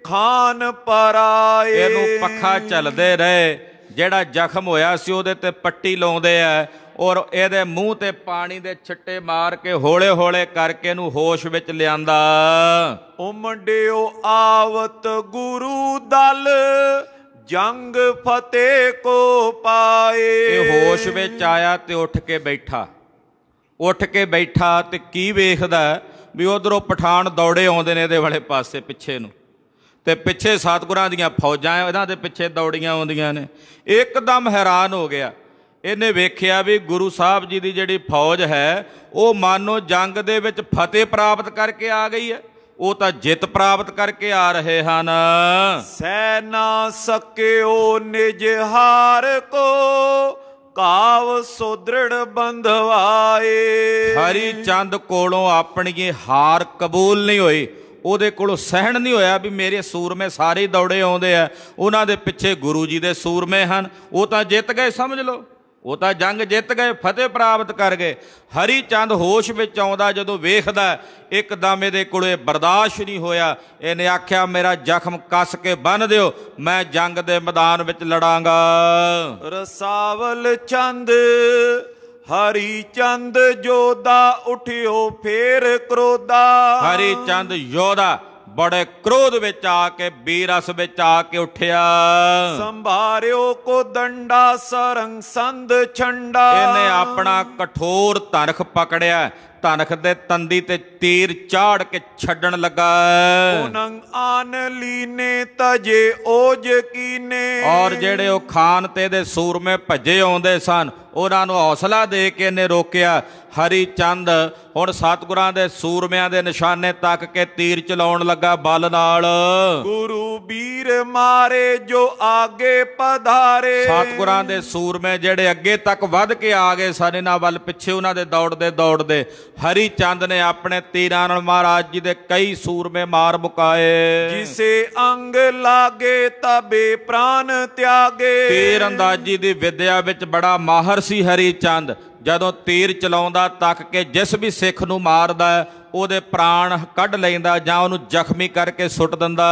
ਖਾਨ ਪਰਾਏ ਇਹਨੂੰ ਪੱਖਾ ਚੱਲਦੇ ਰਹੇ ਜਿਹੜਾ ਜ਼ਖਮ ਹੋਇਆ ਸੀ ਉਹਦੇ ਤੇ ਪੱਟੀ ਲਾਉਂਦੇ ਆ ਔਰ ਇਹਦੇ ਮੂੰਹ ਤੇ ਪਾਣੀ ਦੇ ਛਿੱਟੇ ਮਾਰ ਕੇ ਹੌਲੇ-ਹੌਲੇ ਕਰਕੇ ਇਹਨੂੰ ਹੋਸ਼ ਵਿੱਚ ਲਿਆਂਦਾ ਉਮੰਡਿਓ ਆਵਤ ਗੁਰੂ ਦਲ ਜੰਗ ਫਤਿਹ ਕੋ ਪਾਏ ਇਹ ਹੋਸ਼ ਵਿੱਚ ਆਇਆ ਤੇ ਉੱਠ ਕੇ ਬੈਠਾ ਉੱਠ ਕੇ ਬੈਠਾ ਤੇ ਕੀ ਵੇਖਦਾ ਵੀ ਉਧਰੋਂ ਪਠਾਨ ਦੌੜੇ ਆਉਂਦੇ ਨੇ ਇਹਦੇ ਵਾਲੇ ਪਾਸੇ ਪਿੱਛੇ ਨੂੰ ਤੇ ਪਿੱਛੇ ਸਤਗੁਰਾਂ ਦੀਆਂ ਫੌਜਾਂ ਇਹਨਾਂ ਦੇ ਪਿੱਛੇ ਦੌੜੀਆਂ ਆਉਂਦੀਆਂ ਨੇ ਇੱਕਦਮ ਹੈਰਾਨ ਹੋ ਗਿਆ ਇਹਨੇ ਵੇਖਿਆ ਵੀ ਗੁਰੂ ਸਾਹਿਬ ਜੀ ਦੀ ਜਿਹੜੀ ਫੌਜ ਹੈ ਉਹ ਮਾਨੋ ਜੰਗ ਦੇ ਵਿੱਚ ਫਤਿਹ ਪ੍ਰਾਪਤ ਕਰਕੇ ਆ ਗਈ ਹੈ ਉਹ ਤਾਂ ਜਿੱਤ ਪ੍ਰਾਪਤ ਕਰਕੇ ਆ ਰਹੇ ਹਨ ਸਹਿ ਨਾ ਸਕਿਓ ਨਿਜ ਹਾਰ ਕੋ ਕਾਵ ਸੋਦ੍ਰਿੜ ਬੰਧਵਾਏ ਹਰੀ ਚੰਦ ਕੋਲੋਂ ਆਪਣੀ ਹਾਰ ਕਬੂਲ ਨਹੀਂ ਹੋਈ ਉਹਦੇ ਕੋਲੋਂ ਸਹਿਣ ਨਹੀਂ ਹੋਇਆ ਵੀ ਮੇਰੇ ਸੂਰਮੇ ਸਾਰੇ ਦੌੜੇ ਆਉਂਦੇ ਆ ਉਹਨਾਂ ਦੇ ਪਿੱਛੇ ਗੁਰੂ ਜੀ ਦੇ ਸੂਰਮੇ ਹਨ ਉਹ ਤਾਂ ਜਿੱਤ ਗਏ ਸਮਝ ਲਓ ਉਹ ਤਾਂ ਜੰਗ ਜਿੱਤ ਗਏ ਫਤਿਹ ਪ੍ਰਾਪਤ ਕਰ ਗਏ ਹਰੀ ਚੰਦ ਹੋਸ਼ ਵਿੱਚ ਆਉਂਦਾ ਜਦੋਂ ਵੇਖਦਾ ਇੱਕ ਦਾਮੇ ਦੇ ਕੋਲੇ ਬਰਦਾਸ਼ਤ ਨਹੀਂ ਹੋਇਆ ਇਹਨੇ ਆਖਿਆ ਮੇਰਾ ਜ਼ਖਮ ਕੱਸ ਕੇ ਬੰਨ ਦਿਓ ਮੈਂ ਜੰਗ ਦੇ ਮੈਦਾਨ ਵਿੱਚ ਲੜਾਂਗਾ ਰਸਾਵਲ ਚੰਦ ਹਰੀ ਚੰਦ ਜੋਦਾ ਉਠਿਓ ਫੇਰ ਕਰੋਦਾ ਹਰੀ ਚੰਦ ਯੋਧਾ ਬੜੇ ਕ੍ਰੋਧ ਵਿੱਚ ਆ ਕੇ ਬੀਰਸ ਵਿੱਚ ਆ ਕੇ ਉੱਠਿਆ ਸੰਭਾਰਿਓ ਕੋ ਡੰਡਾ ਸਰੰਗ ਸੰਦ ਛੰਡਾ ਇਹਨੇ ਆਪਣਾ ਕਠੋਰ ਤਰਖ ਪਕੜਿਆ ਤਨਖ ਦੇ ਤੰਦੀ ਤੇ ਤੀਰ ਚਾੜ ਕੇ ਛੱਡਣ ਲੱਗਾ ਉਨੰ ਆਨ ਲੀਨੇ ਤਜੇ ਓਜ ਕੀਨੇ ਔਰ ਜਿਹੜੇ ਉਹ ਖਾਨ ਤੇ ਦੇ ਸੂਰਮੇ ਭੱਜੇ ਆਉਂਦੇ ਸਨ ਉਹਨਾਂ ਨੂੰ ਹੌਸਲਾ ਦੇ ਕੇ ਨੇ ਰੋਕਿਆ ਹਰੀ ਚੰਦ ਹੁਣ ਸਤਗੁਰਾਂ ਦੇ ਸੂਰਮਿਆਂ ਦੇ ਨਿਸ਼ਾਨੇ ਤੱਕ ਕੇ ਤੀਰ ਚਲਾਉਣ ਲੱਗਾ ਬਲ ਨਾਲ ਗੁਰੂ ਵੀਰ ਮਾਰੇ ਜੋ ਆਗੇ ਪਧਾਰੇ ਸਤਗੁਰਾਂ ਦੇ ਸੂਰਮੇ ਜਿਹੜੇ ਅੱਗੇ ਤੱਕ ਵੱਧ ਕੇ ਆ ਗਏ ਸਨ ਇਹਨਾਂ ਵੱਲ ਪਿੱਛੇ ਉਹਨਾਂ ਦੇ ਦੌੜਦੇ ਦੌੜਦੇ ਹਰੀ ਚੰਦ ਨੇ ਆਪਣੇ ਤੀਰਾਂ ਨਾਲ ਮਹਾਰਾਜ ਜੀ ਦੇ ਕਈ ਸੂਰਮੇ ਮਾਰ ਮੁਕਾਏ ਜਿਸੇ ਅੰਗ ਲਾਗੇ ਤਬੇ ਪ੍ਰਾਨ ਤਿਆਗੇ ਤੀਰ ਅੰਦਾਜ਼ੀ ਦੀ ਵਿਦਿਆ ਵਿੱਚ ਬੜਾ ਮਾਹਰ ਸੀ ਹਰੀ ਚੰਦ ਜਦੋਂ ਤੀਰ ਚਲਾਉਂਦਾ ਤੱਕ ਕੇ ਜਿਸ ਵੀ ਸਿੱਖ ਨੂੰ ਮਾਰਦਾ ਉਹਦੇ ਪ੍ਰਾਣ ਕੱਢ ਲੈਂਦਾ ਜਾਂ ਉਹਨੂੰ ਜ਼ਖਮੀ ਕਰਕੇ ਸੁੱਟ ਦਿੰਦਾ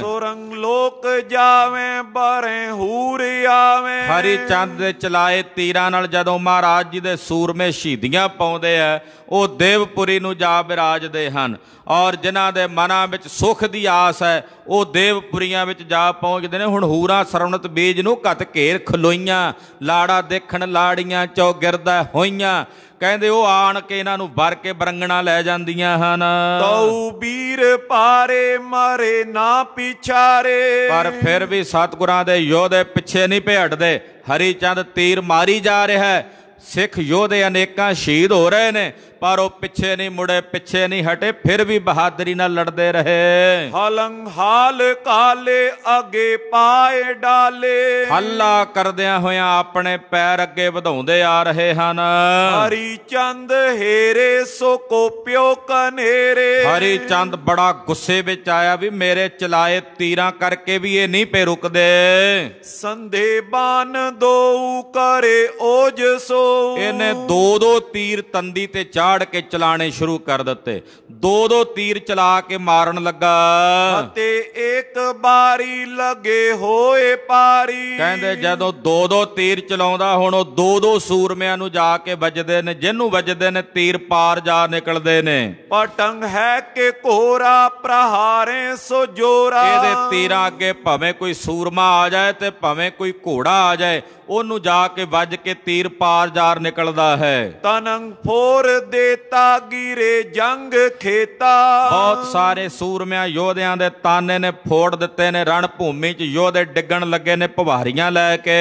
ਸੁਰੰਗ ਲੋਕ ਜਾਵੇਂ ਬਰੇ ਹੂਰ ਆਵੇਂ ਹਰੀ ਚੰਦ ਦੇ ਚਲਾਏ ਤੀਰਾਂ ਨਾਲ ਜਦੋਂ ਮਹਾਰਾਜ ਜੀ ਦੇ ਸੂਰਮੇ ਸ਼ਹੀਦੀਆਂ ਪਾਉਂਦੇ ਆ ਉਹ ਦੇਵਪੁਰੀ ਨੂੰ ਜਾ ਬਿਰਾਜਦੇ ਹਨ ਔਰ ਜਿਨ੍ਹਾਂ ਦੇ ਮਨਾਂ ਵਿੱਚ ਸੁਖ ਦੀ ਆਸ ਹੈ ਉਹ ਦੇਵਪੁਰੀਆਂ ਵਿੱਚ ਜਾ ਪਹੁੰਚਦੇ ਨੇ ਹੁਣ ਹੂਰਾ ਸਰਵਨਤ ਬੀਜ ਨੂੰ ਘਤ ਘੇਰ ਖਲੋਈਆਂ ਲਾੜਾ ਦੇਖਣ ਲਾੜੀਆਂ ਚੌਗਿਰਦਾ ਗਿਰਦਾ ਹੋਈਆਂ ਕਹਿੰਦੇ ਉਹ ਆਣ ਕੇ ਇਹਨਾਂ ਨੂੰ ਵਰ ਕੇ ਬਰੰਗਣਾ ਲੈ ਜਾਂਦੀਆਂ ਹਨ ਤਉ ਵੀਰ ਪਾਰੇ ਮਾਰੇ ਨਾ ਪਿਛਾਰੇ ਪਰ ਫਿਰ ਵੀ ਸਤਗੁਰਾਂ ਦੇ ਯੋਧੇ ਪਿੱਛੇ ਨਹੀਂ ਭੇਟਦੇ ਹਰੀ ਚੰਦ ਤੀਰ ਮਾਰੀ ਜਾ ਰਿਹਾ ਸਿੱਖ ਯੋਧੇ ਅਨੇਕਾਂ ਸ਼ਹੀਦ ਹੋ ਰਹੇ ਨੇ ਪਰ ਉਹ ਪਿੱਛੇ ਨਹੀਂ ਮੁੜੇ ਪਿੱਛੇ ਨਹੀਂ ਹਟੇ ਫਿਰ ਵੀ ਬਹਾਦਰੀ ਨਾਲ ਲੜਦੇ ਰਹੇ ਹਲੰ ਹਾਲ ਕਾਲੇ ਅਗੇ ਪਾਏ ਡਾਲੇ ਹੱਲਾ ਕਰਦਿਆਂ ਹੋਇਆਂ ਆਪਣੇ ਪੈਰ ਅੱਗੇ ਵਧਾਉਂਦੇ ਆ ਰਹੇ ਹਨ ਹਰੀ ਚੰਦ ਹੇਰੇ ਸੋ ਕੋ ਪਿਓ ਕਨੇਰੇ ਹਰੀ ਚੰਦ ਬੜਾ ਗੁੱਸੇ ਵਿੱਚ ਆਇਆ ਵੀ ਮੇਰੇ ਚਲਾਏ ਤੀਰਾਂ ਕਰਕੇ ਵੀ ਇਹ ਨਹੀਂ ਪੇ ਰੁਕਦੇ ਸੰਦੇ ਬਾਨ ਦੋ ਕਰੇ ਓਜ ਸੋ ਇਹਨੇ ਦੋ ਦੋ ਤੀਰ ਤੰਦੀ ਤੇ ਚਾ ਚਾੜ ਕੇ ਚਲਾਣੇ ਸ਼ੁਰੂ ਕਰ ਦਿੱਤੇ ਦੋ ਦੋ ਤੀਰ ਚਲਾ ਕੇ ਮਾਰਨ ਲੱਗਾ ਤੇ ਇੱਕ ਬਾਰੀ ਲਗੇ ਹੋਏ ਪਾਰੀ ਕਹਿੰਦੇ ਜਦੋਂ ਦੋ ਦੋ ਤੀਰ ਚਲਾਉਂਦਾ ਹੁਣ ਉਹ ਦੋ ਦੋ ਸੂਰਮਿਆਂ ਨੂੰ ਜਾ ਕੇ ਵੱਜਦੇ ਨੇ ਜਿਹਨੂੰ ਵੱਜਦੇ ਨੇ ਤੀਰ ਪਾਰ ਜਾ ਨਿਕਲਦੇ ਨੇ ਪਟੰਗ ਹੈ ਕਿ ਕੋਰਾ ਪ੍ਰਹਾਰੇ ਸੋ ਜੋਰਾ ਇਹਦੇ ਤੀਰਾਂ ਅੱਗੇ ਭਾਵੇਂ ਕੋਈ ਸੂਰਮਾ ਆ ਜਾਏ ਤੇ ਭਾਵੇਂ ਕੋਈ ਘੋੜਾ ਆ ਜਾਏ ਉਹਨੂੰ ਜਾ ਕੇ ਵੱਜ ਕੇ ਤੀਰ ਪਾਰ ਜਾਰ ਨਿਕਲਦਾ ਹੈ ਤਨੰ ਫੋਰ ਦੇਤਾ ਗੀਰੇ ਜੰਗ ਖੇਤਾ ਬਹੁਤ ਸਾਰੇ ਸੂਰਮਿਆਂ ਯੋਧਿਆਂ ਦੇ ਤਾਨੇ ਨੇ ਫੋੜ ਦਿੱਤੇ ਨੇ ਰਣ ਭੂਮੀ 'ਚ ਯੋਧੇ ਡਿੱਗਣ ਲੱਗੇ ਨੇ ਭਵਾਰੀਆਂ ਲੈ ਕੇ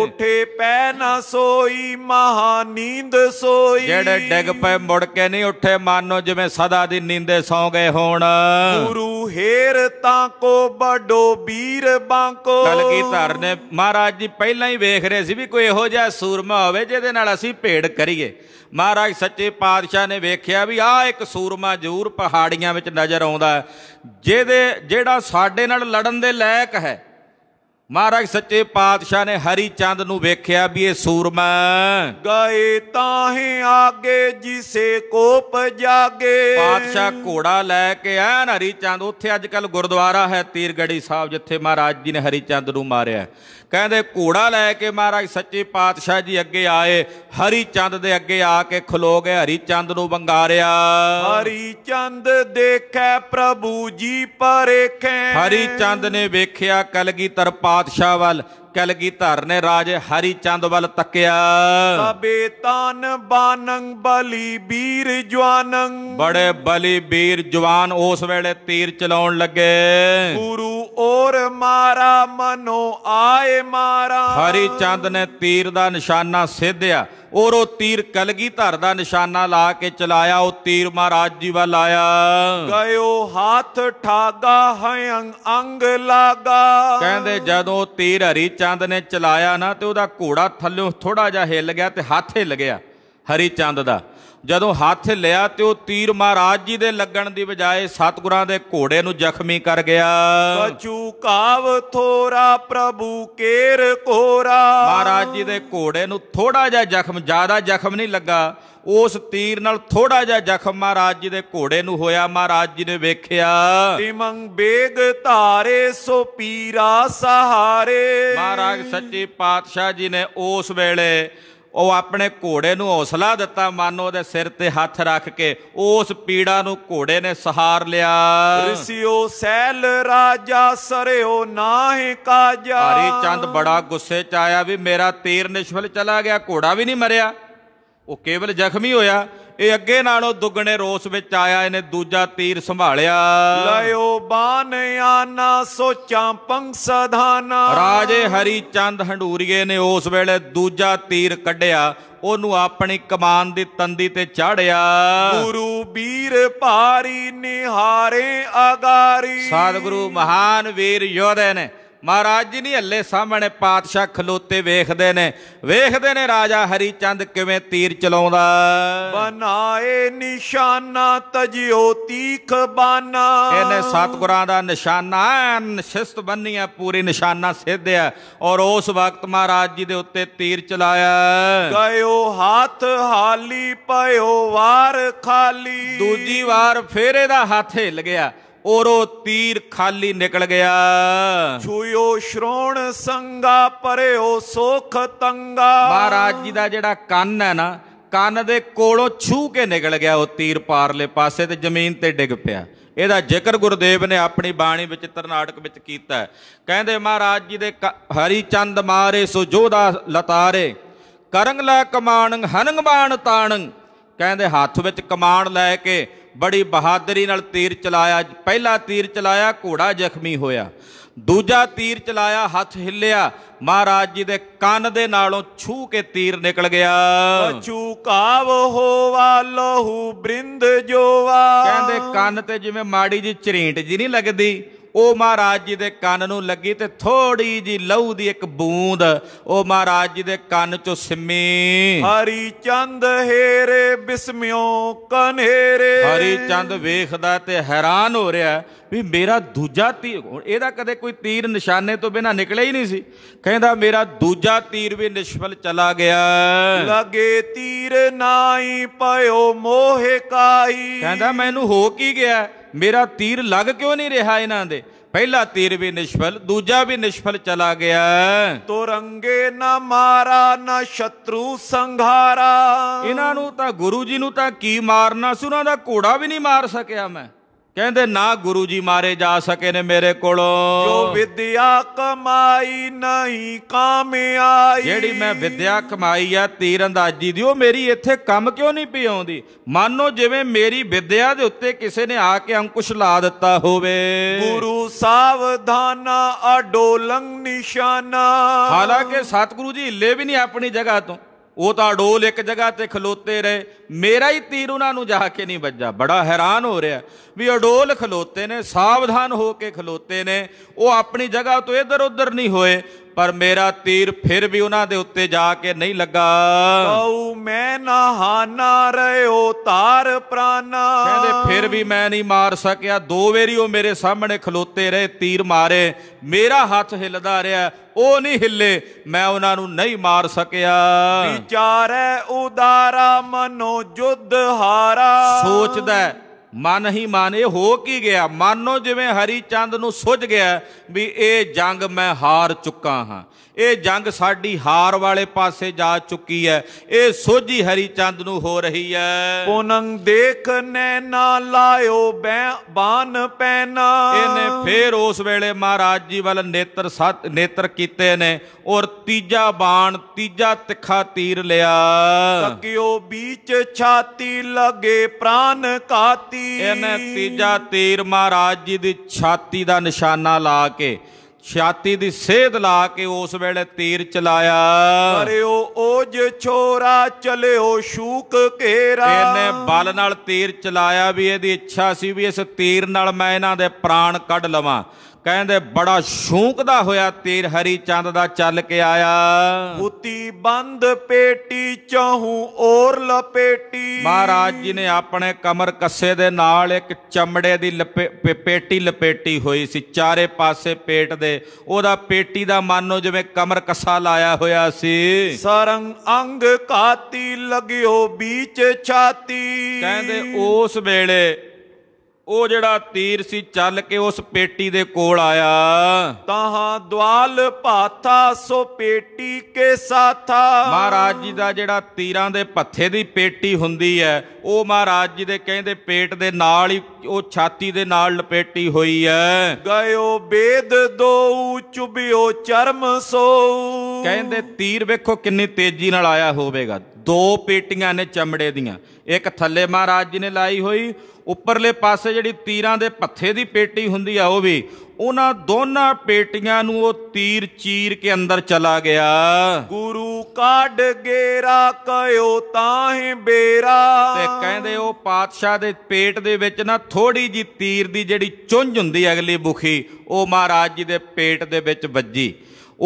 ਉਠੇ ਪੈ ਨਾ ਸੋਈ ਮਹਾ ਨੀਂਦ ਸੋਈ ਜਿਹੜੇ ਡਿੱਗ ਪਏ ਮੁੜ ਕੇ ਨਹੀਂ ਉੱਠੇ ਮਾਨੋ ਜਿਵੇਂ ਸਦਾ ਦੀ ਨੀਂਦੇ ਸੌ ਗਏ ਹੋਣ ਗੁਰੂ ਹੇਰ ਤਾਂ ਕੋ ਬਡੋ ਵੀਰ ਬਾਂਕੋ ਕਲਗੀਧਰ ਨੇ ਮਹਾਰਾਜ ਜੀ ਪਹਿਲਾਂ ਹੀ ਵੇਖ ਦੇਖ ਰਹੇ ਸੀ ਵੀ ਕੋਈ ਇਹੋ ਜਿਹਾ ਸੂਰਮਾ ਹੋਵੇ ਜਿਹਦੇ ਨਾਲ ਅਸੀਂ ਭੇਡ ਕਰੀਏ ਮਹਾਰਾਜ ਸੱਚੇ ਪਾਤਸ਼ਾਹ ਨੇ ਵੇਖਿਆ ਵੀ ਆਹ ਇੱਕ ਸੂਰਮਾ ਜ਼ਰੂਰ ਪਹਾੜੀਆਂ ਵਿੱਚ ਨਜ਼ਰ ਆਉਂਦਾ ਜਿਹਦੇ ਜਿਹੜਾ ਸਾਡੇ ਨਾਲ ਲੜਨ ਦੇ ਲਾਇਕ ਹੈ ਮਹਾਰਾਜ ਸੱਚੇ ਪਾਤਸ਼ਾਹ ਨੇ ਹਰੀ ਚੰਦ ਨੂੰ ਵੇਖਿਆ ਵੀ ਇਹ ਸੂਰਮਾ ਗਏ ਤਾਹੇ ਆਗੇ ਜਿਸੇ ਕੋਪ ਜਾਗੇ ਪਾਤਸ਼ਾਹ ਘੋੜਾ ਲੈ ਕੇ ਆਇਆ ਹਰੀ ਚੰਦ ਉੱਥੇ ਅੱਜ ਕੱਲ ਗੁਰਦੁਆਰਾ ਹੈ ਤੀਰਗੜੀ ਸਾਹਿਬ ਜਿੱਥੇ ਮਹਾਰਾਜ ਜੀ ਨੇ ਹਰੀ ਚੰਦ ਨੂੰ ਮਾਰਿਆ ਕਹਿੰਦੇ ਘੋੜਾ ਲੈ ਕੇ ਮਹਾਰਾਜ ਸੱਚੇ ਪਾਤਸ਼ਾਹ ਜੀ ਅੱਗੇ ਆਏ ਹਰੀ ਚੰਦ ਦੇ ਅੱਗੇ ਆ ਕੇ ਖਲੋ ਗਏ ਹਰੀ ਚੰਦ ਨੂੰ ਵੰਗਾਰਿਆ ਹਰੀ ਚੰਦ ਦੇਖੈ ਪ੍ਰਭੂ ਜੀ ਪਰੇਖੈ ਹਰੀ ਚੰਦ ਨੇ ਵੇਖਿਆ ਕਲਗੀਧਰ ਪਾਤਸ਼ਾਹ ਵੱਲ ਕਲ ਕੀ ਧਰ ਨੇ ਰਾਜ ਹਰੀ ਚੰਦ ਵੱਲ ਤੱਕਿਆ ਸਬੇ ਤਾਨ ਬਾਨੰ ਬਲੀ ਵੀਰ ਜਵਾਨੰ ਬੜੇ ਬਲੀ ਵੀਰ ਜਵਾਨ ਉਸ ਵੇਲੇ ਤੀਰ ਚਲਾਉਣ ਲੱਗੇ ਗੁਰੂ ਔਰ ਮਾਰਾ ਮਨੋ ਆਏ ਮਾਰਾ ਹਰੀ ਚੰਦ ਨੇ ਤੀਰ ਦਾ ਨਿਸ਼ਾਨਾ ਸਿੱਧਿਆ ਔਰ ਉਹ ਤੀਰ ਕਲਗੀ ਧਰ ਦਾ ਨਿਸ਼ਾਨਾ ਲਾ ਕੇ ਚਲਾਇਆ ਉਹ ਤੀਰ ਮਹਾਰਾਜ ਜੀ ਵੱਲ ਆਇਆ ਗਇਓ ਹੱਥ ਠਾਗਾ ਹੈ ਅੰਗ ਲਾਗਾ ਕਹਿੰਦੇ ਜਦੋਂ ਤੀਰ ਹਰੀ ਚੰਦ ਨੇ ਚਲਾਇਆ ਨਾ ਤੇ ਉਹਦਾ ਘੋੜਾ ਥੱਲੋਂ ਥੋੜਾ ਜਿਹਾ ਹਿੱਲ ਗਿਆ ਤੇ ਹੱਥ ਹਿੱਲ ਗਿਆ ਹਰੀ ਚੰਦ ਦਾ ਜਦੋਂ ਹੱਥ ਲਿਆ ਤੇ ਉਹ ਤੀਰ ਮਹਾਰਾਜ ਜੀ ਦੇ ਲੱਗਣ ਦੀ ਬਜਾਏ ਸਤਗੁਰਾਂ ਦੇ ਘੋੜੇ ਨੂੰ ਜ਼ਖਮੀ ਕਰ ਗਿਆ ਬਚੂ ਕਾਵ ਥੋਰਾ ਪ੍ਰਭੂ ਕੇਰ ਕੋਰਾ ਮਹਾਰਾਜ ਜੀ ਦੇ ਘੋੜੇ ਨੂੰ ਥੋੜਾ ਜਿਹਾ ਜ਼ਖਮ ਜ਼ਿਆਦਾ ਜ਼ਖਮ ਨਹੀਂ ਲੱਗਾ ਉਸ ਤੀਰ ਨਾਲ ਥੋੜਾ ਜਿਹਾ ਜ਼ਖਮ ਮਹਾਰਾਜ ਜੀ ਦੇ ਘੋੜੇ ਨੂੰ ਹੋਇਆ ਮਹਾਰਾਜ ਜੀ ਨੇ ਵੇਖਿਆ ਤਿਮੰ ਬੇਗ ਧਾਰੇ ਸੋ ਪੀਰਾ ਸਹਾਰੇ ਮਹਾਰਾਜ ਸੱਚੇ ਪਾਤਸ਼ਾਹ ਜੀ ਨੇ ਉਸ ਵੇਲੇ ਉਹ ਆਪਣੇ ਘੋੜੇ ਨੂੰ ਹੌਸਲਾ ਦਿੱਤਾ ਮਨ ਉਹਦੇ ਸਿਰ ਤੇ ਹੱਥ ਰੱਖ ਕੇ ਉਸ ਪੀੜਾ ਨੂੰ ਘੋੜੇ ਨੇ ਸਹਾਰ ਲਿਆ ਰਿਸਿਓ ਸੈਲ ਰਾਜਾ ਸਰਿਓ ਨਾਹੀ ਕਾਜਾ ਹਰੀ ਚੰਦ ਬੜਾ ਗੁੱਸੇ ਚ ਆਇਆ ਵੀ ਮੇਰਾ ਤੀਰ ਨਿਸ਼ਫਲ ਚਲਾ ਗਿਆ ਘੋੜਾ ਵੀ ਨਹੀਂ ਮਰਿਆ ਉਹ ਕੇਵਲ ਜ਼ਖਮੀ ਹੋਇਆ ਇਹ ਅੱਗੇ ਨਾਲੋਂ ਦੁੱਗਣੇ ਰੋਸ ਵਿੱਚ ਆਇਆ ਇਹਨੇ ਦੂਜਾ ਤੀਰ ਸੰਭਾਲਿਆ ਲਇਓ ਬਾਨ ਆਨਾ ਸੋਚਾਂ ਪੰਸਧਾਨਾ ਰਾਜੇ ਹਰੀ ਚੰਦ ਹੰਡੂਰੀਏ ਨੇ ਉਸ ਵੇਲੇ ਦੂਜਾ ਤੀਰ ਕੱਢਿਆ ਉਹਨੂੰ ਆਪਣੀ ਕਮਾਨ ਦੀ ਤੰਦੀ ਤੇ ਚਾੜਿਆ ਗੁਰੂ ਵੀਰ ਭਾਰੀ ਨਿਹਾਰੇ ਅਗਾਰੀ ਸਤਿਗੁਰੂ ਮਹਾਨ ਵੀਰ ਯੋਧੇ ਨੇ ਮਹਾਰਾਜ ਜੀ ਨਹੀਂ ਹੱਲੇ ਸਾਹਮਣੇ ਪਾਤਸ਼ਾਹ ਖਲੋਤੇ ਵੇਖਦੇ ਨੇ ਵੇਖਦੇ ਨੇ ਰਾਜਾ ਹਰੀ ਚੰਦ ਕਿਵੇਂ ਤੀਰ ਚਲਾਉਂਦਾ ਬਨਾਏ ਨਿਸ਼ਾਨਾ ਤਜਿਓ ਤੀਖ ਬਾਨਾ ਇਹਨੇ ਸਤਗੁਰਾਂ ਦਾ ਨਿਸ਼ਾਨਾ ਨਿਸ਼ਸਤ ਬੰਨੀਆ ਪੂਰੀ ਨਿਸ਼ਾਨਾ ਸਿੱਧਿਆ ਔਰ ਉਸ ਵਕਤ ਮਹਾਰਾਜ ਜੀ ਦੇ ਉੱਤੇ ਤੀਰ ਚਲਾਇਆ ਗਇਓ ਹੱਥ ਹਾਲੀ ਪਇਓ ਵਾਰ ਖਾਲੀ ਦੂਜੀ ਵਾਰ ਫੇਰ ਇਹਦਾ ਹੱਥ ਹਿੱਲ ਗਿਆ ਔਰੋ ਤੀਰ ਖਾਲੀ ਨਿਕਲ ਗਿਆ ਛੂਇਓ ਸ਼੍ਰੋਣ ਸੰਗਾ ਪਰਿਓ ਸੁਖ ਤੰਗਾ ਮਹਾਰਾਜ ਜੀ ਦਾ ਜਿਹੜਾ ਕੰਨ ਹੈ ਨਾ ਕੰਨ ਦੇ ਕੋਲੋਂ ਛੂ ਕੇ ਨਿਕਲ ਗਿਆ ਉਹ ਤੀਰ ਪਾਰਲੇ ਪਾਸੇ ਤੇ ਜ਼ਮੀਨ ਤੇ ਡਿੱਗ ਪਿਆ ਇਹਦਾ ਜ਼ਿਕਰ ਗੁਰਦੇਵ ਨੇ ਆਪਣੀ ਬਾਣੀ ਵਿੱਚ ਤਰਨਾਟਕ ਵਿੱਚ ਕੀਤਾ ਕਹਿੰਦੇ ਮਹਾਰਾਜ ਜੀ ਦੇ ਹਰੀ ਚੰਦ ਮਾਰੇ ਸੋ ਜੋਧਾ ਲਤਾਰੇ ਕਰੰਗ ਲੈ ਕਮਾਣੰ ਹਨੰਗ ਬਾਣ ਤਾਣੰ ਕਹਿੰਦੇ ਹੱਥ ਵਿੱਚ ਕਮਾਨ ਲੈ ਕੇ ਬੜੀ ਬਹਾਦਰੀ ਨਾਲ ਤੀਰ ਚਲਾਇਆ ਪਹਿਲਾ ਤੀਰ ਚਲਾਇਆ ਘੋੜਾ ਜ਼ਖਮੀ ਹੋਇਆ ਦੂਜਾ ਤੀਰ ਚਲਾਇਆ ਹੱਥ ਹਿੱਲਿਆ ਮਹਾਰਾਜ ਜੀ ਦੇ ਕੰਨ ਦੇ ਨਾਲੋਂ ਛੂ ਕੇ ਤੀਰ ਨਿਕਲ ਗਿਆ ਬਚੂ ਕਾਵ ਹੋਵਾ ਲਹੂ ਬ੍ਰਿੰਦ ਜੋਵਾ ਕਹਿੰਦੇ ਕੰਨ ਤੇ ਜਿਵੇਂ ਮਾੜੀ ਜੀ ਚਰੇਂਟ ਜੀ ਨਹੀਂ ਲੱਗਦੀ ਉਹ ਮਹਾਰਾਜ ਜੀ ਦੇ ਕੰਨ ਨੂੰ ਲੱਗੀ ਤੇ ਥੋੜੀ ਜੀ ਲਹੂ ਦੀ ਇੱਕ ਬੂੰਦ ਉਹ ਮਹਾਰਾਜ ਜੀ ਦੇ ਕੰਨ ਚੋਂ ਸਿੰਮੀ ਹਰੀ ਚੰਦ ਹੇਰੇ ਬਿਸਮਿਓ ਕਨੇਰੇ ਹਰੀ ਚੰਦ ਵੇਖਦਾ ਤੇ ਹੈਰਾਨ ਹੋ ਰਿਹਾ ਵੀ ਮੇਰਾ ਦੂਜਾ ਤੀਰ ਇਹਦਾ ਕਦੇ ਕੋਈ ਤੀਰ ਨਿਸ਼ਾਨੇ ਤੋਂ ਬਿਨਾ ਨਿਕਲਿਆ ਹੀ ਨਹੀਂ ਸੀ ਕਹਿੰਦਾ ਮੇਰਾ ਦੂਜਾ ਤੀਰ ਵੀ ਨਿਸ਼ਫਲ ਚਲਾ ਗਿਆ ਲਾਗੇ ਤੀਰ ਨਾਈ ਪਇਓ ਮੋਹ ਕਾਈ ਕਹਿੰਦਾ ਮੈਨੂੰ ਹੋ ਕੀ ਗਿਆ ਮੇਰਾ ਤੀਰ ਲੱਗ ਕਿਉਂ ਨਹੀਂ ਰਿਹਾ ਇਹਨਾਂ ਦੇ ਪਹਿਲਾ ਤੀਰ ਵੀ ਨਿਸ਼ਫਲ ਦੂਜਾ ਵੀ ਨਿਸ਼ਫਲ ਚਲਾ ਗਿਆ ਤੁਰੰਗੇ ਨਾ ਮਾਰਾ ਨਾ ਸ਼ਤਰੂ ਸੰਘਾਰਾ ਇਹਨਾਂ ਨੂੰ ਤਾਂ ਗੁਰੂ ਜੀ ਨੂੰ ਤਾਂ ਕੀ ਮਾਰਨਾ ਸੀ ਉਹਨਾਂ ਦਾ ਘੋੜਾ ਵੀ ਨਹੀਂ ਮਾਰ ਸਕਿਆ ਮੈਂ ਕਹਿੰਦੇ ਨਾ ਗੁਰੂ ਜੀ ਮਾਰੇ ਜਾ ਸਕੇ ਨੇ ਮੇਰੇ ਕੋਲੋਂ ਜੋ ਵਿਦਿਆ ਕਮਾਈ ਨਹੀਂ ਕਾਮਿਆਈ ਜਿਹੜੀ ਮੈਂ ਵਿਦਿਆ ਕਮਾਈ ਆ ਤੀਰ ਅੰਦਾਜ਼ੀ ਦੀ ਉਹ ਮੇਰੀ ਇੱਥੇ ਕੰਮ ਕਿਉਂ ਨਹੀਂ ਪਈ ਆਉਂਦੀ ਮਾਨੋ ਜਿਵੇਂ ਮੇਰੀ ਵਿਦਿਆ ਦੇ ਉੱਤੇ ਕਿਸੇ ਨੇ ਆ ਕੇ ਅੰਕੁਸ਼ ਲਾ ਦਿੱਤਾ ਹੋਵੇ ਗੁਰੂ ਸਾਵਧਾਨਾ ਅਡੋਲੰ ਨਿਸ਼ਾਨਾ ਹਾਲਾਂਕਿ ਸਤਿਗੁਰੂ ਜੀ ਹਿੱਲੇ ਵੀ ਨਹੀਂ ਆਪਣੀ ਜਗ੍ਹਾ ਤੋਂ ਉਹ ਤਾਂ ਡੋਲ ਇੱਕ ਜਗ੍ਹਾ ਤੇ ਖਲੋਤੇ ਰਹੇ ਮੇਰਾ ਹੀ ਤੀਰ ਉਹਨਾਂ ਨੂੰ ਜਾ ਕੇ ਨਹੀਂ ਵੱਜਾ ਬੜਾ ਹੈਰਾਨ ਹੋ ਰਿਹਾ ਵੀ ਡੋਲ ਖਲੋਤੇ ਨੇ ਸਾਵਧਾਨ ਹੋ ਕੇ ਖਲੋਤੇ ਨੇ ਉਹ ਆਪਣੀ ਜਗ੍ਹਾ ਤੋਂ ਇੱਧਰ ਉੱਧਰ ਨਹੀਂ ਹੋਏ ਪਰ ਮੇਰਾ ਤੀਰ ਫਿਰ ਵੀ ਉਹਨਾਂ ਦੇ ਉੱਤੇ ਜਾ ਕੇ ਨਹੀਂ ਲੱਗਾ ਕਉ ਮੈਂ ਨਾ ਹਾਨਾ ਰਿਓ ਤਾਰ ਪ੍ਰਾਨਾ ਕਹਿੰਦੇ ਫਿਰ ਵੀ ਮੈਂ ਨਹੀਂ ਮਾਰ ਸਕਿਆ ਦੋ ਵੇਰੀ ਉਹ ਮੇਰੇ ਸਾਹਮਣੇ ਖਲੋਤੇ ਰਹੇ ਤੀਰ ਮਾਰੇ ਮੇਰਾ ਹੱਥ ਹਿੱਲਦਾ ਰਿਹਾ ਉਹ ਨਹੀਂ ਹਿੱਲੇ ਮੈਂ ਉਹਨਾਂ ਨੂੰ ਨਹੀਂ ਮਾਰ ਸਕਿਆ ਵਿਚਾਰੈ ਉਦਾਰਾ ਮਨੋ ਜੁਧ ਹਾਰਾ ਸੋਚਦਾ ਮਨ ਹੀ ਮਨ ਇਹ ਹੋ ਕੀ ਗਿਆ ਮਾਨੋ ਜਿਵੇਂ ਹਰੀ ਚੰਦ ਨੂੰ ਸੁਝ ਗਿਆ ਵੀ ਇਹ ਜੰਗ ਮੈਂ ਹਾਰ ਚੁੱਕਾ ਹਾਂ ਇਹ ਜੰਗ ਸਾਡੀ ਹਾਰ ਵਾਲੇ ਪਾਸੇ ਜਾ ਚੁੱਕੀ ਹੈ ਇਹ ਸੋਝੀ ਹਰੀ ਚੰਦ ਨੂੰ ਹੋ ਰਹੀ ਹੈ ਪੁਨੰ ਦੇਖ ਨੈਣਾ ਲਾਇਓ ਬਾਨ ਪੈਨਾ ਇਹਨੇ ਫੇਰ ਉਸ ਵੇਲੇ ਮਹਾਰਾਜ ਜੀ ਵੱਲ ਨੇਤਰ ਸਤ ਨੇਤਰ ਕੀਤੇ ਨੇ ਔਰ ਤੀਜਾ ਬਾਣ ਤੀਜਾ ਤਿੱਖਾ ਤੀਰ ਲਿਆ ਤੱਕਿਓ ਵਿੱਚ ਛਾਤੀ ਲਗੇ ਪ੍ਰਾਨ ਕਾਤੀ ਇਹਨੇ ਤੀਜਾ ਤੀਰ ਮਹਾਰਾਜ ਜੀ ਦੀ ਛਾਤੀ ਦਾ ਨਿਸ਼ਾਨਾ ਲਾ ਕੇ ਛਾਤੀ ਦੀ ਸੇਧ ਲਾ ਕੇ ਉਸ ਵੇਲੇ ਤੀਰ ਚਲਾਇਆ ਕਰਿਓ ਜੇ ਛੋਰਾ ਚਲਿਓ ਸ਼ੂਕ ਘੇਰਾ ਇਹਨੇ ਬਲ ਨਾਲ ਤੀਰ ਚਲਾਇਆ ਵੀ ਇਹਦੀ ਇੱਛਾ ਸੀ ਵੀ ਇਸ ਤੀਰ ਨਾਲ ਮੈਂ ਇਹਨਾਂ ਦੇ ਪ੍ਰਾਣ ਕੱਢ ਲਵਾਂ ਕਹਿੰਦੇ ਬੜਾ ਸ਼ੌਂਕਦਾ ਹੋਇਆ ਤੇਰ ਹਰੀ ਚੰਦ ਦਾ ਚੱਲ ਕੇ ਆਇਆ ਪੂਤੀ ਬੰਦ ਪੇਟੀ ਚਾਹੂ ਔਰ ਲਪੇਟੀ ਮਹਾਰਾਜ ਜੀ ਨੇ ਆਪਣੇ ਕਮਰ ਕੱਸੇ ਦੇ ਨਾਲ ਇੱਕ ਚਮੜੇ ਦੀ ਪੇਟੀ ਲਪੇਟੀ ਹੋਈ ਸੀ ਚਾਰੇ ਪਾਸੇ ਪੇਟ ਦੇ ਉਹਦਾ ਪੇਟੀ ਦਾ ਮਾਨੋ ਜਿਵੇਂ ਕਮਰ ਕੱਸਾ ਲਾਇਆ ਹੋਇਆ ਸੀ ਸਰੰਗ ਅੰਗ ਕਾਤੀ ਲਗਿਓ ਵਿੱਚ ਛਾਤੀ ਕਹਿੰਦੇ ਉਸ ਵੇਲੇ ਉਹ ਜਿਹੜਾ ਤੀਰ ਸੀ ਚੱਲ ਕੇ ਉਸ ਪੇਟੀ ਦੇ ਕੋਲ ਆਇਆ ਤਾਹਾਂ ਦਵਾਲ ਭਾਥਾ ਸੋ ਪੇਟੀ ਕੇ ਸਾਥਾ ਮਹਾਰਾਜ ਜੀ ਦਾ ਜਿਹੜਾ ਤੀਰਾਂ ਦੇ ਪੱਥੇ ਦੀ ਪੇਟੀ ਹੁੰਦੀ ਹੈ ਉਹ ਮਹਾਰਾਜ ਜੀ ਦੇ ਕਹਿੰਦੇ ਪੇਟ ਦੇ ਨਾਲ ਹੀ ਉਹ ਛਾਤੀ ਦੇ ਨਾਲ ਲਪੇਟੀ ਹੋਈ ਹੈ ਗਇਓ ਬੇਦ ਦੋ ਚੁਬਿਓ ਚਰਮ ਸੋ ਕਹਿੰਦੇ ਤੀਰ ਵੇਖੋ ਕਿੰਨੀ ਤੇਜ਼ੀ ਨਾਲ ਆਇਆ ਹੋਵੇਗਾ ਦੋ ਪੇਟੀਆਂ ਨੇ ਚਮੜੇ ਦੀਆਂ ਇੱਕ ਥੱਲੇ ਮਹਾਰਾਜ ਜੀ ਨੇ ਲਾਈ ਹੋਈ ਉੱਪਰਲੇ ਪਾਸੇ ਜਿਹੜੀ ਤੀਰਾਂ ਦੇ ਪੱਥੇ ਦੀ ਪੇਟੀ ਹੁੰਦੀ ਆ ਉਹ ਵੀ ਉਹਨਾਂ ਦੋਨਾਂ ਪੇਟੀਆਂ ਨੂੰ ਉਹ ਤੀਰ ਚੀਰ ਕੇ ਅੰਦਰ ਚਲਾ ਗਿਆ ਗੁਰੂ ਕਾਢ ਗੇਰਾ ਕਯੋ ਤਾਹੇ ਬੇਰਾ ਤੇ ਕਹਿੰਦੇ ਉਹ ਪਾਤਸ਼ਾਹ ਦੇ ਪੇਟ ਦੇ ਵਿੱਚ ਨਾ ਥੋੜੀ ਜੀ ਤੀਰ ਦੀ ਜਿਹੜੀ ਚੁੰਝ ਹੁੰਦੀ ਅਗਲੀ ਬੁਖੀ ਉਹ ਮਹਾਰਾਜ ਜੀ ਦੇ ਪੇਟ ਦੇ ਵਿੱਚ ਵੱਜੀ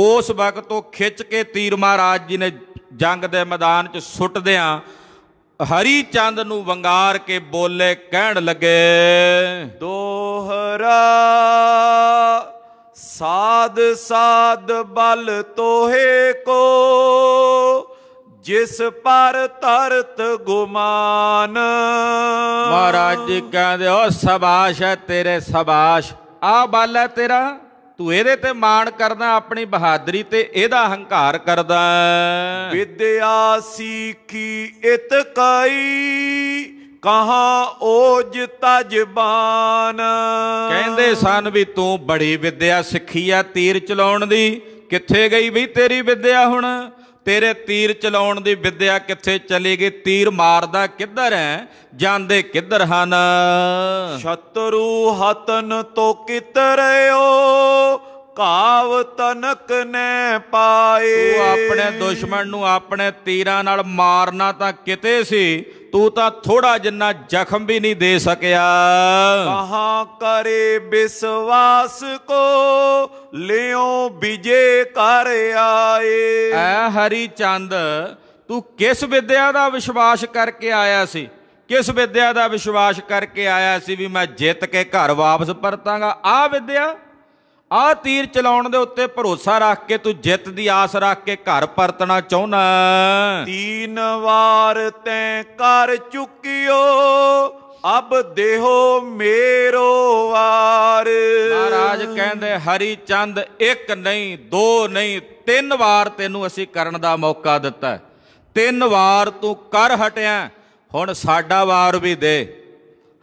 ਉਸ ਵਕਤ ਉਹ ਖਿੱਚ ਕੇ ਤੀਰ ਮਹਾਰਾਜ ਜੀ ਨੇ ਜੰਗ ਦੇ ਮੈਦਾਨ 'ਚ ਸੁੱਟਦਿਆਂ ਹਰੀ ਚੰਦ ਨੂੰ ਵੰਗਾਰ ਕੇ ਬੋਲੇ ਕਹਿਣ ਲੱਗੇ ਦੋਹਰਾ ਸਾਧ ਸਾਧ ਬਲ ਤੋਹੇ ਕੋ ਜਿਸ ਪਰ ਤਰਤ ਗੁਮਾਨ ਮਹਾਰਾਜ ਕਹਿੰਦੇ ਓ ਸਬਾਸ਼ ਤੇਰੇ ਸਬਾਸ਼ ਆ ਬਲ ਤੇਰਾ ਤੂੰ ਇਹਦੇ ਤੇ ਮਾਣ ਕਰਦਾ ਆਪਣੀ ਬਹਾਦਰੀ ਤੇ ਇਹਦਾ ਹੰਕਾਰ ਕਰਦਾ ਵਿਦਿਆ ਸੀਖੀ ਇਤਕਾਈ ਕਹਾ ਓਜ ਤਜਬਾਨ ਕਹਿੰਦੇ ਸਨ ਵੀ ਤੂੰ ਬੜੀ ਵਿਦਿਆ ਸਿੱਖੀ ਆ ਤੀਰ ਚਲਾਉਣ ਦੀ ਕਿੱਥੇ ਗਈ ਵੀ ਤੇਰੀ ਵਿਦਿਆ ਹੁਣ ਤੇਰੇ ਤੀਰ ਚਲਾਉਣ ਦੀ ਵਿਦਿਆ ਕਿੱਥੇ ਚਲੀ ਗਈ ਤੀਰ ਮਾਰਦਾ ਕਿੱਧਰ ਹੈ ਜਾਂਦੇ ਕਿੱਧਰ ਹਨ ਸ਼ਤਰੂ ਹਤਨ ਤੋਂ ਕਿਤਰਿਓ ਕਾਵ ਤਨਕ ਨੇ ਪਾਏ ਤੂੰ ਆਪਣੇ ਦੁਸ਼ਮਣ ਨੂੰ ਆਪਣੇ ਤੀਰਾਂ ਨਾਲ ਮਾਰਨਾ ਤਾਂ ਕਿਤੇ ਸੀ ਤੂੰ ਤਾਂ ਥੋੜਾ ਜਿੰਨਾ ਜ਼ਖਮ ਵੀ ਨਹੀਂ ਦੇ ਸਕਿਆ ਕਹਾ ਕਰੇ ਵਿਸ਼ਵਾਸ ਕੋ ਲਿਓ ਵਿਜੇ ਕਰ ਆਏ ਐ ਹਰੀ ਚੰਦ ਤੂੰ ਕਿਸ ਵਿਦਿਆ ਦਾ ਵਿਸ਼ਵਾਸ ਕਰਕੇ ਆਇਆ ਸੀ ਕਿਸ ਵਿਦਿਆ ਦਾ ਵਿਸ਼ਵਾਸ ਕਰਕੇ ਆਇਆ ਸੀ ਵੀ ਮੈਂ ਜਿੱਤ ਕੇ ਘਰ ਵਾਪਸ ਪਰਤਾਂਗਾ ਆ ਵਿਦਿਆ ਆ ਤੀਰ ਚਲਾਉਣ ਦੇ ਉੱਤੇ ਭਰੋਸਾ ਰੱਖ ਕੇ ਤੂੰ ਜਿੱਤ ਦੀ ਆਸ ਰੱਖ ਕੇ ਘਰ ਪਰਤਣਾ ਚਾਹੁੰਨਾ ਤੀਨ ਵਾਰ ਤੈਂ ਕਰ ਚੁੱਕਿਓ ਅਬ ਦੇਹੋ ਮੇਰੋ ਵਾਰ ਮਹਾਰਾਜ ਕਹਿੰਦੇ ਹਰੀ ਚੰਦ ਇੱਕ ਨਹੀਂ ਦੋ ਨਹੀਂ ਤਿੰਨ ਵਾਰ ਤੈਨੂੰ ਅਸੀਂ ਕਰਨ ਦਾ ਮੌਕਾ ਦਿੱਤਾ ਤਿੰਨ ਵਾਰ ਤੂੰ ਕਰ ਹਟਿਆ ਹੁਣ ਸਾਡਾ ਵਾਰ ਵੀ ਦੇ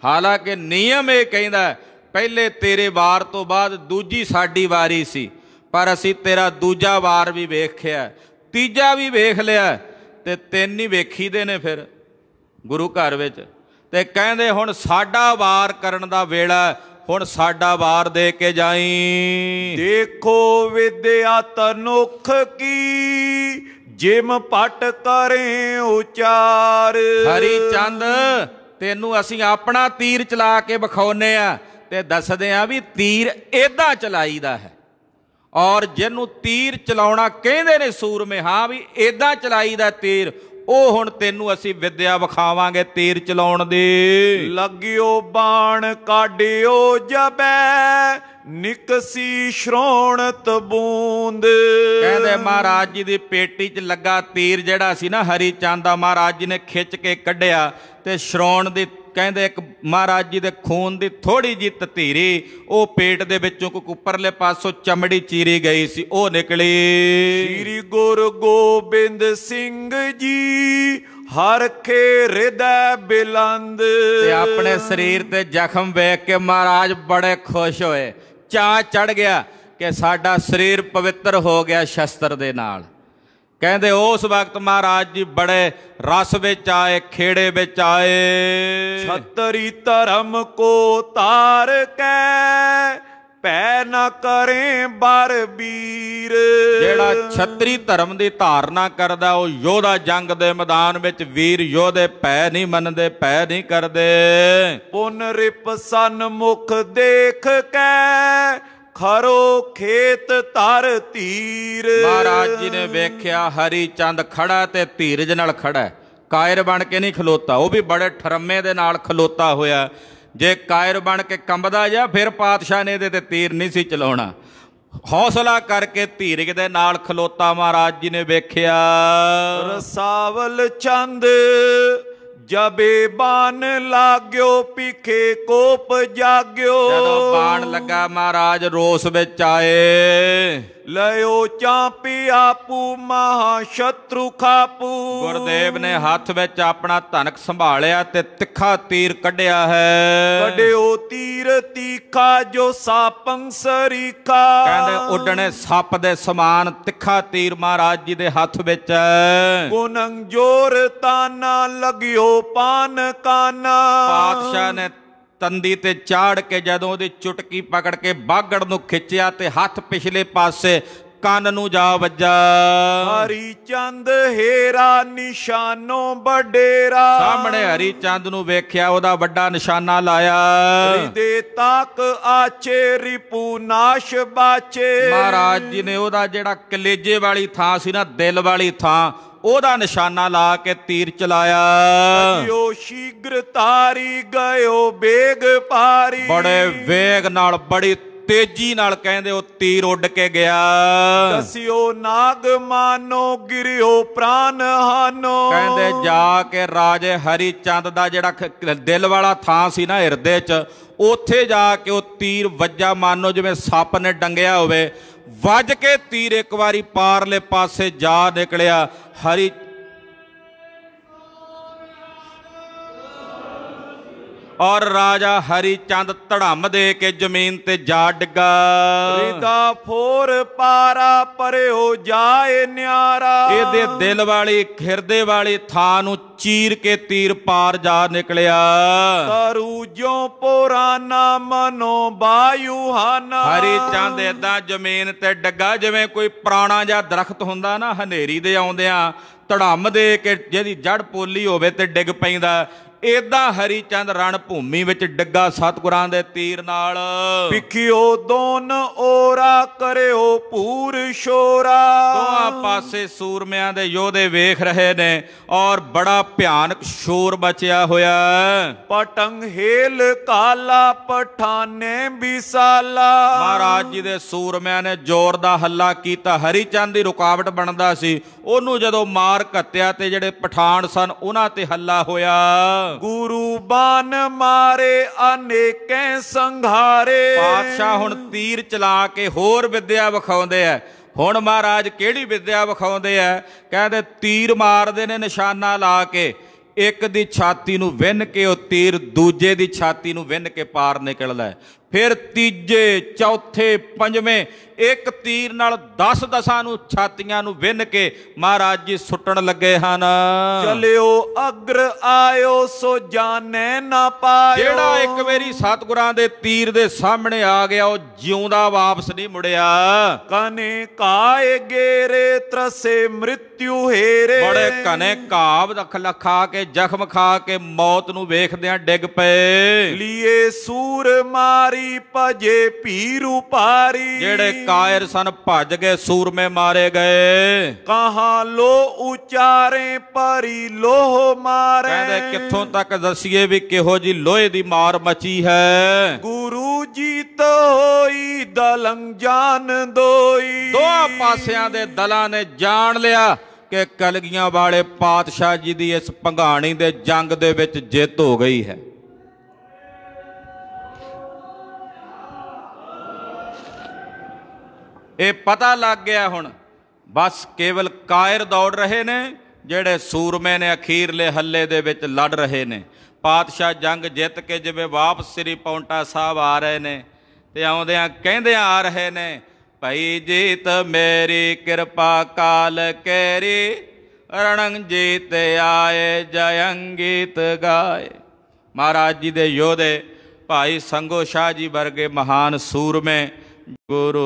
ਹਾਲਾਂਕਿ ਨਿਯਮ ਇਹ ਕਹਿੰਦਾ ਪਹਿਲੇ ਤੇਰੇ ਵਾਰ ਤੋਂ ਬਾਅਦ ਦੂਜੀ ਸਾਡੀ ਵਾਰੀ ਸੀ ਪਰ ਅਸੀਂ ਤੇਰਾ ਦੂਜਾ ਵਾਰ ਵੀ ਵੇਖਿਆ ਤੀਜਾ ਵੀ ਵੇਖ ਲਿਆ ਤੇ ਤਿੰਨ ਹੀ ਵੇਖੀਦੇ ਨੇ ਫਿਰ ਗੁਰੂ ਘਰ ਵਿੱਚ ਤੇ ਕਹਿੰਦੇ ਹੁਣ ਸਾਡਾ ਵਾਰ ਕਰਨ ਦਾ ਵੇਲਾ ਹੁਣ ਸਾਡਾ ਵਾਰ ਦੇ ਕੇ ਜਾਈ ਦੇਖੋ ਵਿਦਿਆ ਤਨੁਖ ਕੀ ਜਿਮ ਪਟ ਕਰੇ ਉਚਾਰ ਹਰੀ ਚੰਦ ਤੈਨੂੰ ਅਸੀਂ ਆਪਣਾ ਤੀਰ ਚਲਾ ਕੇ ਵਿਖਾਉਨੇ ਆ ਤੇ ਦੱਸਦੇ ਆ ਵੀ ਤੀਰ ਇਹਦਾ ਚਲਾਈਦਾ ਹੈ ਔਰ ਜਿਹਨੂੰ ਤੀਰ ਚਲਾਉਣਾ ਕਹਿੰਦੇ ਨੇ ਸੂਰਮੇ ਹਾਂ ਵੀ ਇਦਾਂ ਚਲਾਈਦਾ ਤੀਰ ਉਹ ਹੁਣ ਤੈਨੂੰ ਅਸੀਂ ਵਿਦਿਆ ਵਿਖਾਵਾਂਗੇ ਤੀਰ ਚਲਾਉਣ ਦੇ ਲੱਗਿਓ ਬਾਣ ਕਾਢਿਓ ਜਬੈ ਨਿਕਸੀ ਸ਼੍ਰੋਣਤ ਬੂੰਦ ਕਹਿੰਦੇ ਮਹਾਰਾਜ ਜੀ ਦੀ ਪੇਟੀ 'ਚ ਲੱਗਾ ਤੀਰ ਜਿਹੜਾ ਸੀ ਨਾ ਹਰੀ ਚੰਦ ਦਾ ਮਹਾਰਾਜ ਜੀ ਨੇ ਖਿੱਚ ਕੇ ਕੱਢਿਆ ਤੇ ਸ਼੍ਰੋਣ ਦੀ ਕਹਿੰਦੇ ਇੱਕ ਮਹਾਰਾਜ ਜੀ ਦੇ ਖੂਨ ਦੀ ਥੋੜੀ ਜੀ ਤਤੀਰੀ ਉਹ ਪੇਟ ਦੇ ਵਿੱਚੋਂ ਕੋ ਉੱਪਰਲੇ ਪਾਸੋਂ ਚਮੜੀ ਚੀਰੀ ਗਈ ਸੀ ਉਹ ਨਿਕਲੀ ਸ੍ਰੀ ਗੁਰੂ ਗੋਬਿੰਦ ਸਿੰਘ ਜੀ ਹਰ ਕੇ ਹਿਰਦੈ ਬਿਲੰਦ ਤੇ ਆਪਣੇ ਸਰੀਰ ਤੇ ਜ਼ਖਮ ਵੇਖ ਕੇ ਮਹਾਰਾਜ ਬੜੇ ਖੁਸ਼ ਹੋਏ ਚਾ ਚੜ ਗਿਆ ਕਿ ਸਾਡਾ ਸਰੀਰ ਪਵਿੱਤਰ ਹੋ ਗਿਆ ਸ਼ਸਤਰ ਦੇ ਨਾਲ ਕਹਿੰਦੇ ਉਸ ਵਕਤ ਮਹਾਰਾਜ ਜੀ ਬੜੇ ਰਸ ਵਿੱਚ ਆਏ ਖੇੜੇ ਵਿੱਚ ਆਏ ਛਤਰੀ ਧਰਮ ਕੋ ਤਾਰ ਕੈ ਪੈ ਨਾ ਕਰੇ ਬਰ ਵੀਰ ਜਿਹੜਾ ਛਤਰੀ ਧਰਮ ਦੀ ਧਾਰਨਾ ਕਰਦਾ ਉਹ ਯੋਧਾ ਜੰਗ ਦੇ ਮੈਦਾਨ ਵਿੱਚ ਵੀਰ ਯੋਧੇ ਪੈ ਨਹੀਂ ਮੰਨਦੇ ਪੈ ਨਹੀਂ ਕਰਦੇ ਪੁਨ ਰਿਪ ਸਨ ਮੁਖ ਦੇਖ ਕੇ ਖਰੋ ਖੇਤ ਧਰ ਧੀਰ ਮਹਾਰਾਜ ਜੀ ਨੇ ਵੇਖਿਆ ਹਰੀ ਚੰਦ ਖੜਾ ਤੇ ਧੀਰਜ ਨਾਲ ਖੜਾ ਕਾਇਰ ਬਣ ਕੇ ਨਹੀਂ ਖਲੋਤਾ ਉਹ ਵੀ ਬੜੇ ਠਰਮੇ ਦੇ ਨਾਲ ਖਲੋਤਾ ਹੋਇਆ ਜੇ ਕਾਇਰ ਬਣ ਕੇ ਕੰਬਦਾ ਜਾਂ ਫਿਰ ਪਾਤਸ਼ਾਹ ਨੇ ਇਹਦੇ ਤੇ ਤੀਰ ਨਹੀਂ ਸੀ ਚਲਾਉਣਾ ਹੌਸਲਾ ਕਰਕੇ ਧੀਰਜ ਦੇ ਨਾਲ ਖਲੋਤਾ ਮਹਾਰਾਜ ਜੀ ਨੇ ਵੇਖਿਆ ਰਸਾਵਲ ਚੰਦ ਜਬੇ ਬਾਨ ਲਾਗਿਓ ਪਿਖੇ ਕੋਪ ਜਾਗਿਓ ਜਦੋਂ ਬਾਣ ਲੱਗਾ ਮਹਾਰਾਜ ਰੋਸ ਵਿੱਚ ਆਏ ਲਿਓ ਚਾਂਪੀ ਆਪੂ ਮਹਾ ਸ਼ਤਰੂ ਖਾਪੂ ਗੁਰਦੇਵ ਨੇ ਹੱਥ ਵਿੱਚ ਆਪਣਾ ਧਨਕ ਸੰਭਾਲਿਆ ਤੇ ਤਿੱਖਾ ਤੀਰ ਕੱਢਿਆ ਹੈ ਕੱਢਿਓ ਤੀਰ ਤੀਖਾ ਜੋ ਸਾਪੰ ਸਰੀਖਾ ਕਹਿੰਦੇ ਉੱਡਣੇ ਸੱਪ ਦੇ ਸਮਾਨ ਤਿੱਖਾ ਤੀਰ ਮਹਾਰਾਜ ਜੀ ਦੇ ਹੱਥ ਵਿੱਚ ਹੈ ਗੁਨੰ ਜੋਰ ਤਾਨਾ ਲਗਿਓ ਪਾਨ ਕਾਨਾ ਪਾਤਸ਼ਾਹ ਨੇ ਤੰਦੀ ਤੇ ਚਾੜ ਕੇ ਜਦੋਂ ਉਹਦੀ ਚੁਟਕੀ ਪਕੜ ਕੇ ਬਾਗੜ ਨੂੰ ਖਿੱਚਿਆ ਤੇ ਹੱਥ ਪਿਛਲੇ ਪਾਸੇ ਕੰਨ ਨੂੰ ਜਾ ਵੱਜਾ ਹਰੀ ਚੰਦ ਹੀਰਾ ਨਿਸ਼ਾਨੋ ਬਡੇਰਾ ਸਾਹਮਣੇ ਹਰੀ ਚੰਦ ਨੂੰ ਵੇਖਿਆ ਉਹਦਾ ਵੱਡਾ ਨਿਸ਼ਾਨਾ ਲਾਇਆ ਦੇ ਤਾਕ ਆਚੇ ਰਿਪੂ ਨਾਸ਼ ਬਾਚੇ ਮਹਾਰਾਜ ਜੀ ਨੇ ਉਹਦਾ ਜਿਹੜਾ ਕਲੇਜੇ ਵਾਲੀ ਥਾਂ ਸੀ ਨਾ ਦਿਲ ਵਾਲੀ ਥਾਂ ਉਹਦਾ ਨਿਸ਼ਾਨਾ ਲਾ ਕੇ ਤੀਰ ਚਲਾਇਆ ਜੋ ਸ਼ੀਗ੍ਰ ਤਾਰੀ ਗਇਓ ਵੇਗ ਪਾਰੀ ਬੜੇ ਵੇਗ ਨਾਲ ਬੜੀ ਤੇਜ਼ੀ ਨਾਲ ਕਹਿੰਦੇ ਉਹ ਤੀਰ ਉੱਡ ਕੇ ਗਿਆ ਦਸਿਓ ਨਾਗ ਮਾਨੋ ਗਿਰਿਓ ਪ੍ਰਾਨ ਹਾਨੋ ਕਹਿੰਦੇ ਜਾ ਕੇ ਰਾਜੇ ਹਰੀ ਚੰਦ ਦਾ ਜਿਹੜਾ ਦਿਲ ਵਾਲਾ ਥਾਂ ਸੀ ਨਾ ਹਿਰਦੇ 'ਚ ਉੱਥੇ ਜਾ ਕੇ ਉਹ ਤੀਰ ਵੱਜਾ ਮਾਨੋ ਜਿਵੇਂ ਸੱਪ ਨੇ ਡੰਗਿਆ ਹੋਵੇ ਵੱਜ ਕੇ ਤੀਰ ਇੱਕ ਵਾਰੀ ਪਾਰਲੇ ਪਾਸੇ ਜਾ ਨਿਕਲਿਆ ਹਰੀ ਔਰ ਰਾਜਾ ਹਰੀ ਚੰਦ ਧੜਮ ਦੇ ਕੇ ਜ਼ਮੀਨ ਤੇ ਜਾ ਡਿੱਗਾ ਰੀਦਾ ਫੋਰ ਪਾਰਾ ਪਰਿਓ ਜਾਏ ਨਿਆਰਾ ਇਹਦੇ ਦਿਲ ਵਾਲੀ ਖਿਰਦੇ ਵਾਲੀ ਥਾਂ ਨੂੰ ਚੀਰ ਕੇ ਤੀਰ ਪਾਰ ਜਾ ਨਿਕਲਿਆ ਤਰੂ ਜਿਉ ਪੁਰਾਨਾ ਮਨੋ ਹਨ ਹਰੀ ਚੰਦ ਇਦਾਂ ਜ਼ਮੀਨ ਤੇ ਡੱਗਾ ਜਿਵੇਂ ਕੋਈ ਪੁਰਾਣਾ ਜਾਂ ਦਰਖਤ ਹੁੰਦਾ ਨਾ ਹਨੇਰੀ ਦੇ ਆਉਂਦਿਆਂ ਧੜਮ ਦੇ ਕੇ ਜਿਹਦੀ ਜੜ ਪੋਲੀ ਹੋਵੇ ਤੇ ਡਿੱਗ ਪੈਂਦਾ ਇਦਾਂ ਹਰੀਚੰਦ ਰਣ ਭੂਮੀ ਵਿੱਚ ਡੱਗਾ ਸਤਗੁਰਾਂ ਦੇ ਤੀਰ ਨਾਲ ਪਿੱਖਿਓ ਦੋਨ ਓਰਾ ਕਰਿਓ ਪੂਰ ਸ਼ੋਰਾ ਦੋਆ ਪਾਸੇ ਸੂਰਮਿਆਂ ਦੇ ਯੋਧੇ ਵੇਖ ਰਹੇ ਨੇ ਔਰ ਬੜਾ ਭਿਆਨਕ ਸ਼ੋਰ ਬਚਿਆ ਹੋਇਆ ਪਟੰਗ ਹੇਲ ਕਾਲਾ ਪਠਾਨੇ ਬਿਸਾਲਾ ਮਹਾਰਾਜ ਮਹਾਰਾਜ ਜੀ ਦੇ ਸੂਰਮਿਆਂ ਨੇ ਜ਼ੋਰ ਦਾ ਹੱਲਾ ਕੀਤਾ ਹਰੀ ਚੰਦ ਦੀ ਰੁਕਾਵਟ ਬਣਦਾ ਸੀ ਉਹਨੂੰ ਜਦੋਂ ਮਾਰ ਘੱਤਿਆ ਤੇ ਜਿਹੜੇ ਪਠਾਨ ਸਨ ਉਹਨਾਂ ਤੇ ਹੱਲਾ ਹੋਇਆ ਗੁਰੂ ਬਾਨ ਮਾਰੇ ਅਨੇਕੈ ਸੰਘਾਰੇ ਪਾਤਸ਼ਾਹ ਹੁਣ ਤੀਰ ਚਲਾ ਕੇ ਹੋਰ ਵਿਦਿਆ ਵਿਖਾਉਂਦੇ ਐ ਹੁਣ ਮਹਾਰਾਜ ਕਿਹੜੀ ਵਿਦਿਆ ਵਿਖਾਉਂਦੇ ਐ ਕਹਿੰਦੇ ਤੀਰ ਮਾਰਦੇ ਨੇ ਨਿਸ਼ਾਨਾ ਲਾ ਕੇ ਇੱਕ ਦੀ ਛਾਤੀ ਨੂੰ ਵਿੰਨ ਕੇ ਉਹ ਤੀਰ ਦੂਜੇ ਦੀ ਛਾਤੀ ਨੂੰ ਵਿੰਨ ਕੇ ਪਾਰ ਨਿਕਲਦਾ ਫਿਰ ਤੀਜੇ ਚੌਥੇ ਪੰਜਵੇਂ ਇੱਕ ਤੀਰ ਨਾਲ 10 ਦਸਾਂ ਨੂੰ ਛਾਤੀਆਂ ਨੂੰ ਵਿੰਨ ਕੇ ਮਹਾਰਾਜ ਜੀ ਸੁੱਟਣ ਲੱਗੇ ਹਨ ਚਲਿਓ ਅਗਰ ਆਇਓ ਸੋ ਜਾਣੈ ਨਾ ਪਾਇਓ ਜਿਹੜਾ ਇੱਕ ਵਾਰੀ ਸਤਗੁਰਾਂ ਦੇ ਤੀਰ ਦੇ ਸਾਹਮਣੇ ਆ ਗਿਆ ਉਹ ਜਿਉਂਦਾ ਵਾਪਸ ਨਹੀਂ ਮੁੜਿਆ ਕਨੇ ਕਾਏ ਗੇਰੇ ਤਰਸੇ ਮ੍ਰਿਤਿਉ ਹੇਰੇ ਬੜੇ ਕਨੇ ਕਾਬ ਦਖ ਲਖਾ ਕੇ ਜ਼ਖਮ ਖਾ ਕੇ ਮੌਤ ਨੂੰ ਵੇਖਦਿਆਂ ਡਿੱਗ ਪਏ ਲੀਏ ਸੂਰ ਮਾਰੀ ਮਾਰੀ ਭਜੇ ਪੀਰੂ ਪਾਰੀ ਜਿਹੜੇ ਕਾਇਰ ਸਨ ਭੱਜ ਗਏ ਸੂਰਮੇ ਮਾਰੇ ਗਏ ਕਹਾ ਲੋ ਉਚਾਰੇ ਪਰੀ ਲੋਹ ਮਾਰੇ ਕਹਿੰਦੇ ਕਿੱਥੋਂ ਤੱਕ ਦਸੀਏ ਵੀ ਕਿਹੋ ਜੀ ਲੋਹੇ ਦੀ ਮਾਰ ਮਚੀ ਹੈ ਗੁਰੂ ਜੀ ਤੋਈ ਦਲੰਗ ਜਾਨ ਦੋਈ ਦੋਹਾਂ ਪਾਸਿਆਂ ਦੇ ਦਲਾਂ ਨੇ ਜਾਣ ਲਿਆ ਕਿ ਕਲਗੀਆਂ ਵਾਲੇ ਪਾਤਸ਼ਾਹ ਜੀ ਦੀ ਇਸ ਪੰਘਾਣੀ ਦੇ ਜੰਗ ਦੇ ਵਿੱਚ ਜਿੱਤ ਹੋ ਗਈ ਹੈ ਇਹ ਪਤਾ ਲੱਗ ਗਿਆ ਹੁਣ ਬਸ ਕੇਵਲ ਕਾਇਰ ਦੌੜ ਰਹੇ ਨੇ ਜਿਹੜੇ ਸੂਰਮੇ ਨੇ ਅਖੀਰਲੇ ਹੱਲੇ ਦੇ ਵਿੱਚ ਲੜ ਰਹੇ ਨੇ ਪਾਤਸ਼ਾਹ ਜੰਗ ਜਿੱਤ ਕੇ ਜਿਵੇਂ ਵਾਪਸ ਸ੍ਰੀ ਪੌਂਟਾ ਸਾਹਿਬ ਆ ਰਹੇ ਨੇ ਤੇ ਆਉਂਦਿਆਂ ਕਹਿੰਦਿਆਂ ਆ ਰਹੇ ਨੇ ਭਈ ਜੀਤ ਮੇਰੀ ਕਿਰਪਾ ਕਾਲ ਕੇਰੀ ਜੀਤ ਆਏ ਜਯੰਗੀਤ ਗਾਏ ਮਹਾਰਾਜ ਜੀ ਦੇ ਯੋਧੇ ਭਾਈ ਸੰਗੋ ਸ਼ਾਹ ਜੀ ਵਰਗੇ ਮਹਾਨ ਸੂਰਮੇ ਗੁਰੂ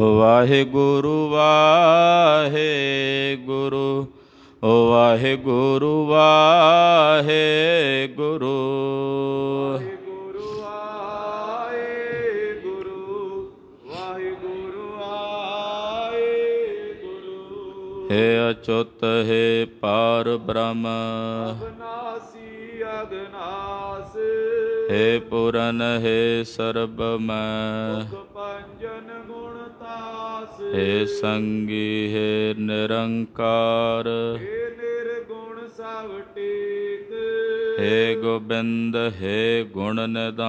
ਵਾਹਿਗੁਰੂ ਵਾਹਿਗੁਰੂ ਵਾਹਿਗੁਰੂ ਵਾਹਿਗੁਰੂ हे अच्युत हे पार ब्रह्म अविनाशी अविनाश हे पूरन हे सर्वमय हे संगी हे निरंकार हे निर्गुण सब टेक हे गोबिंद हे गुण निधान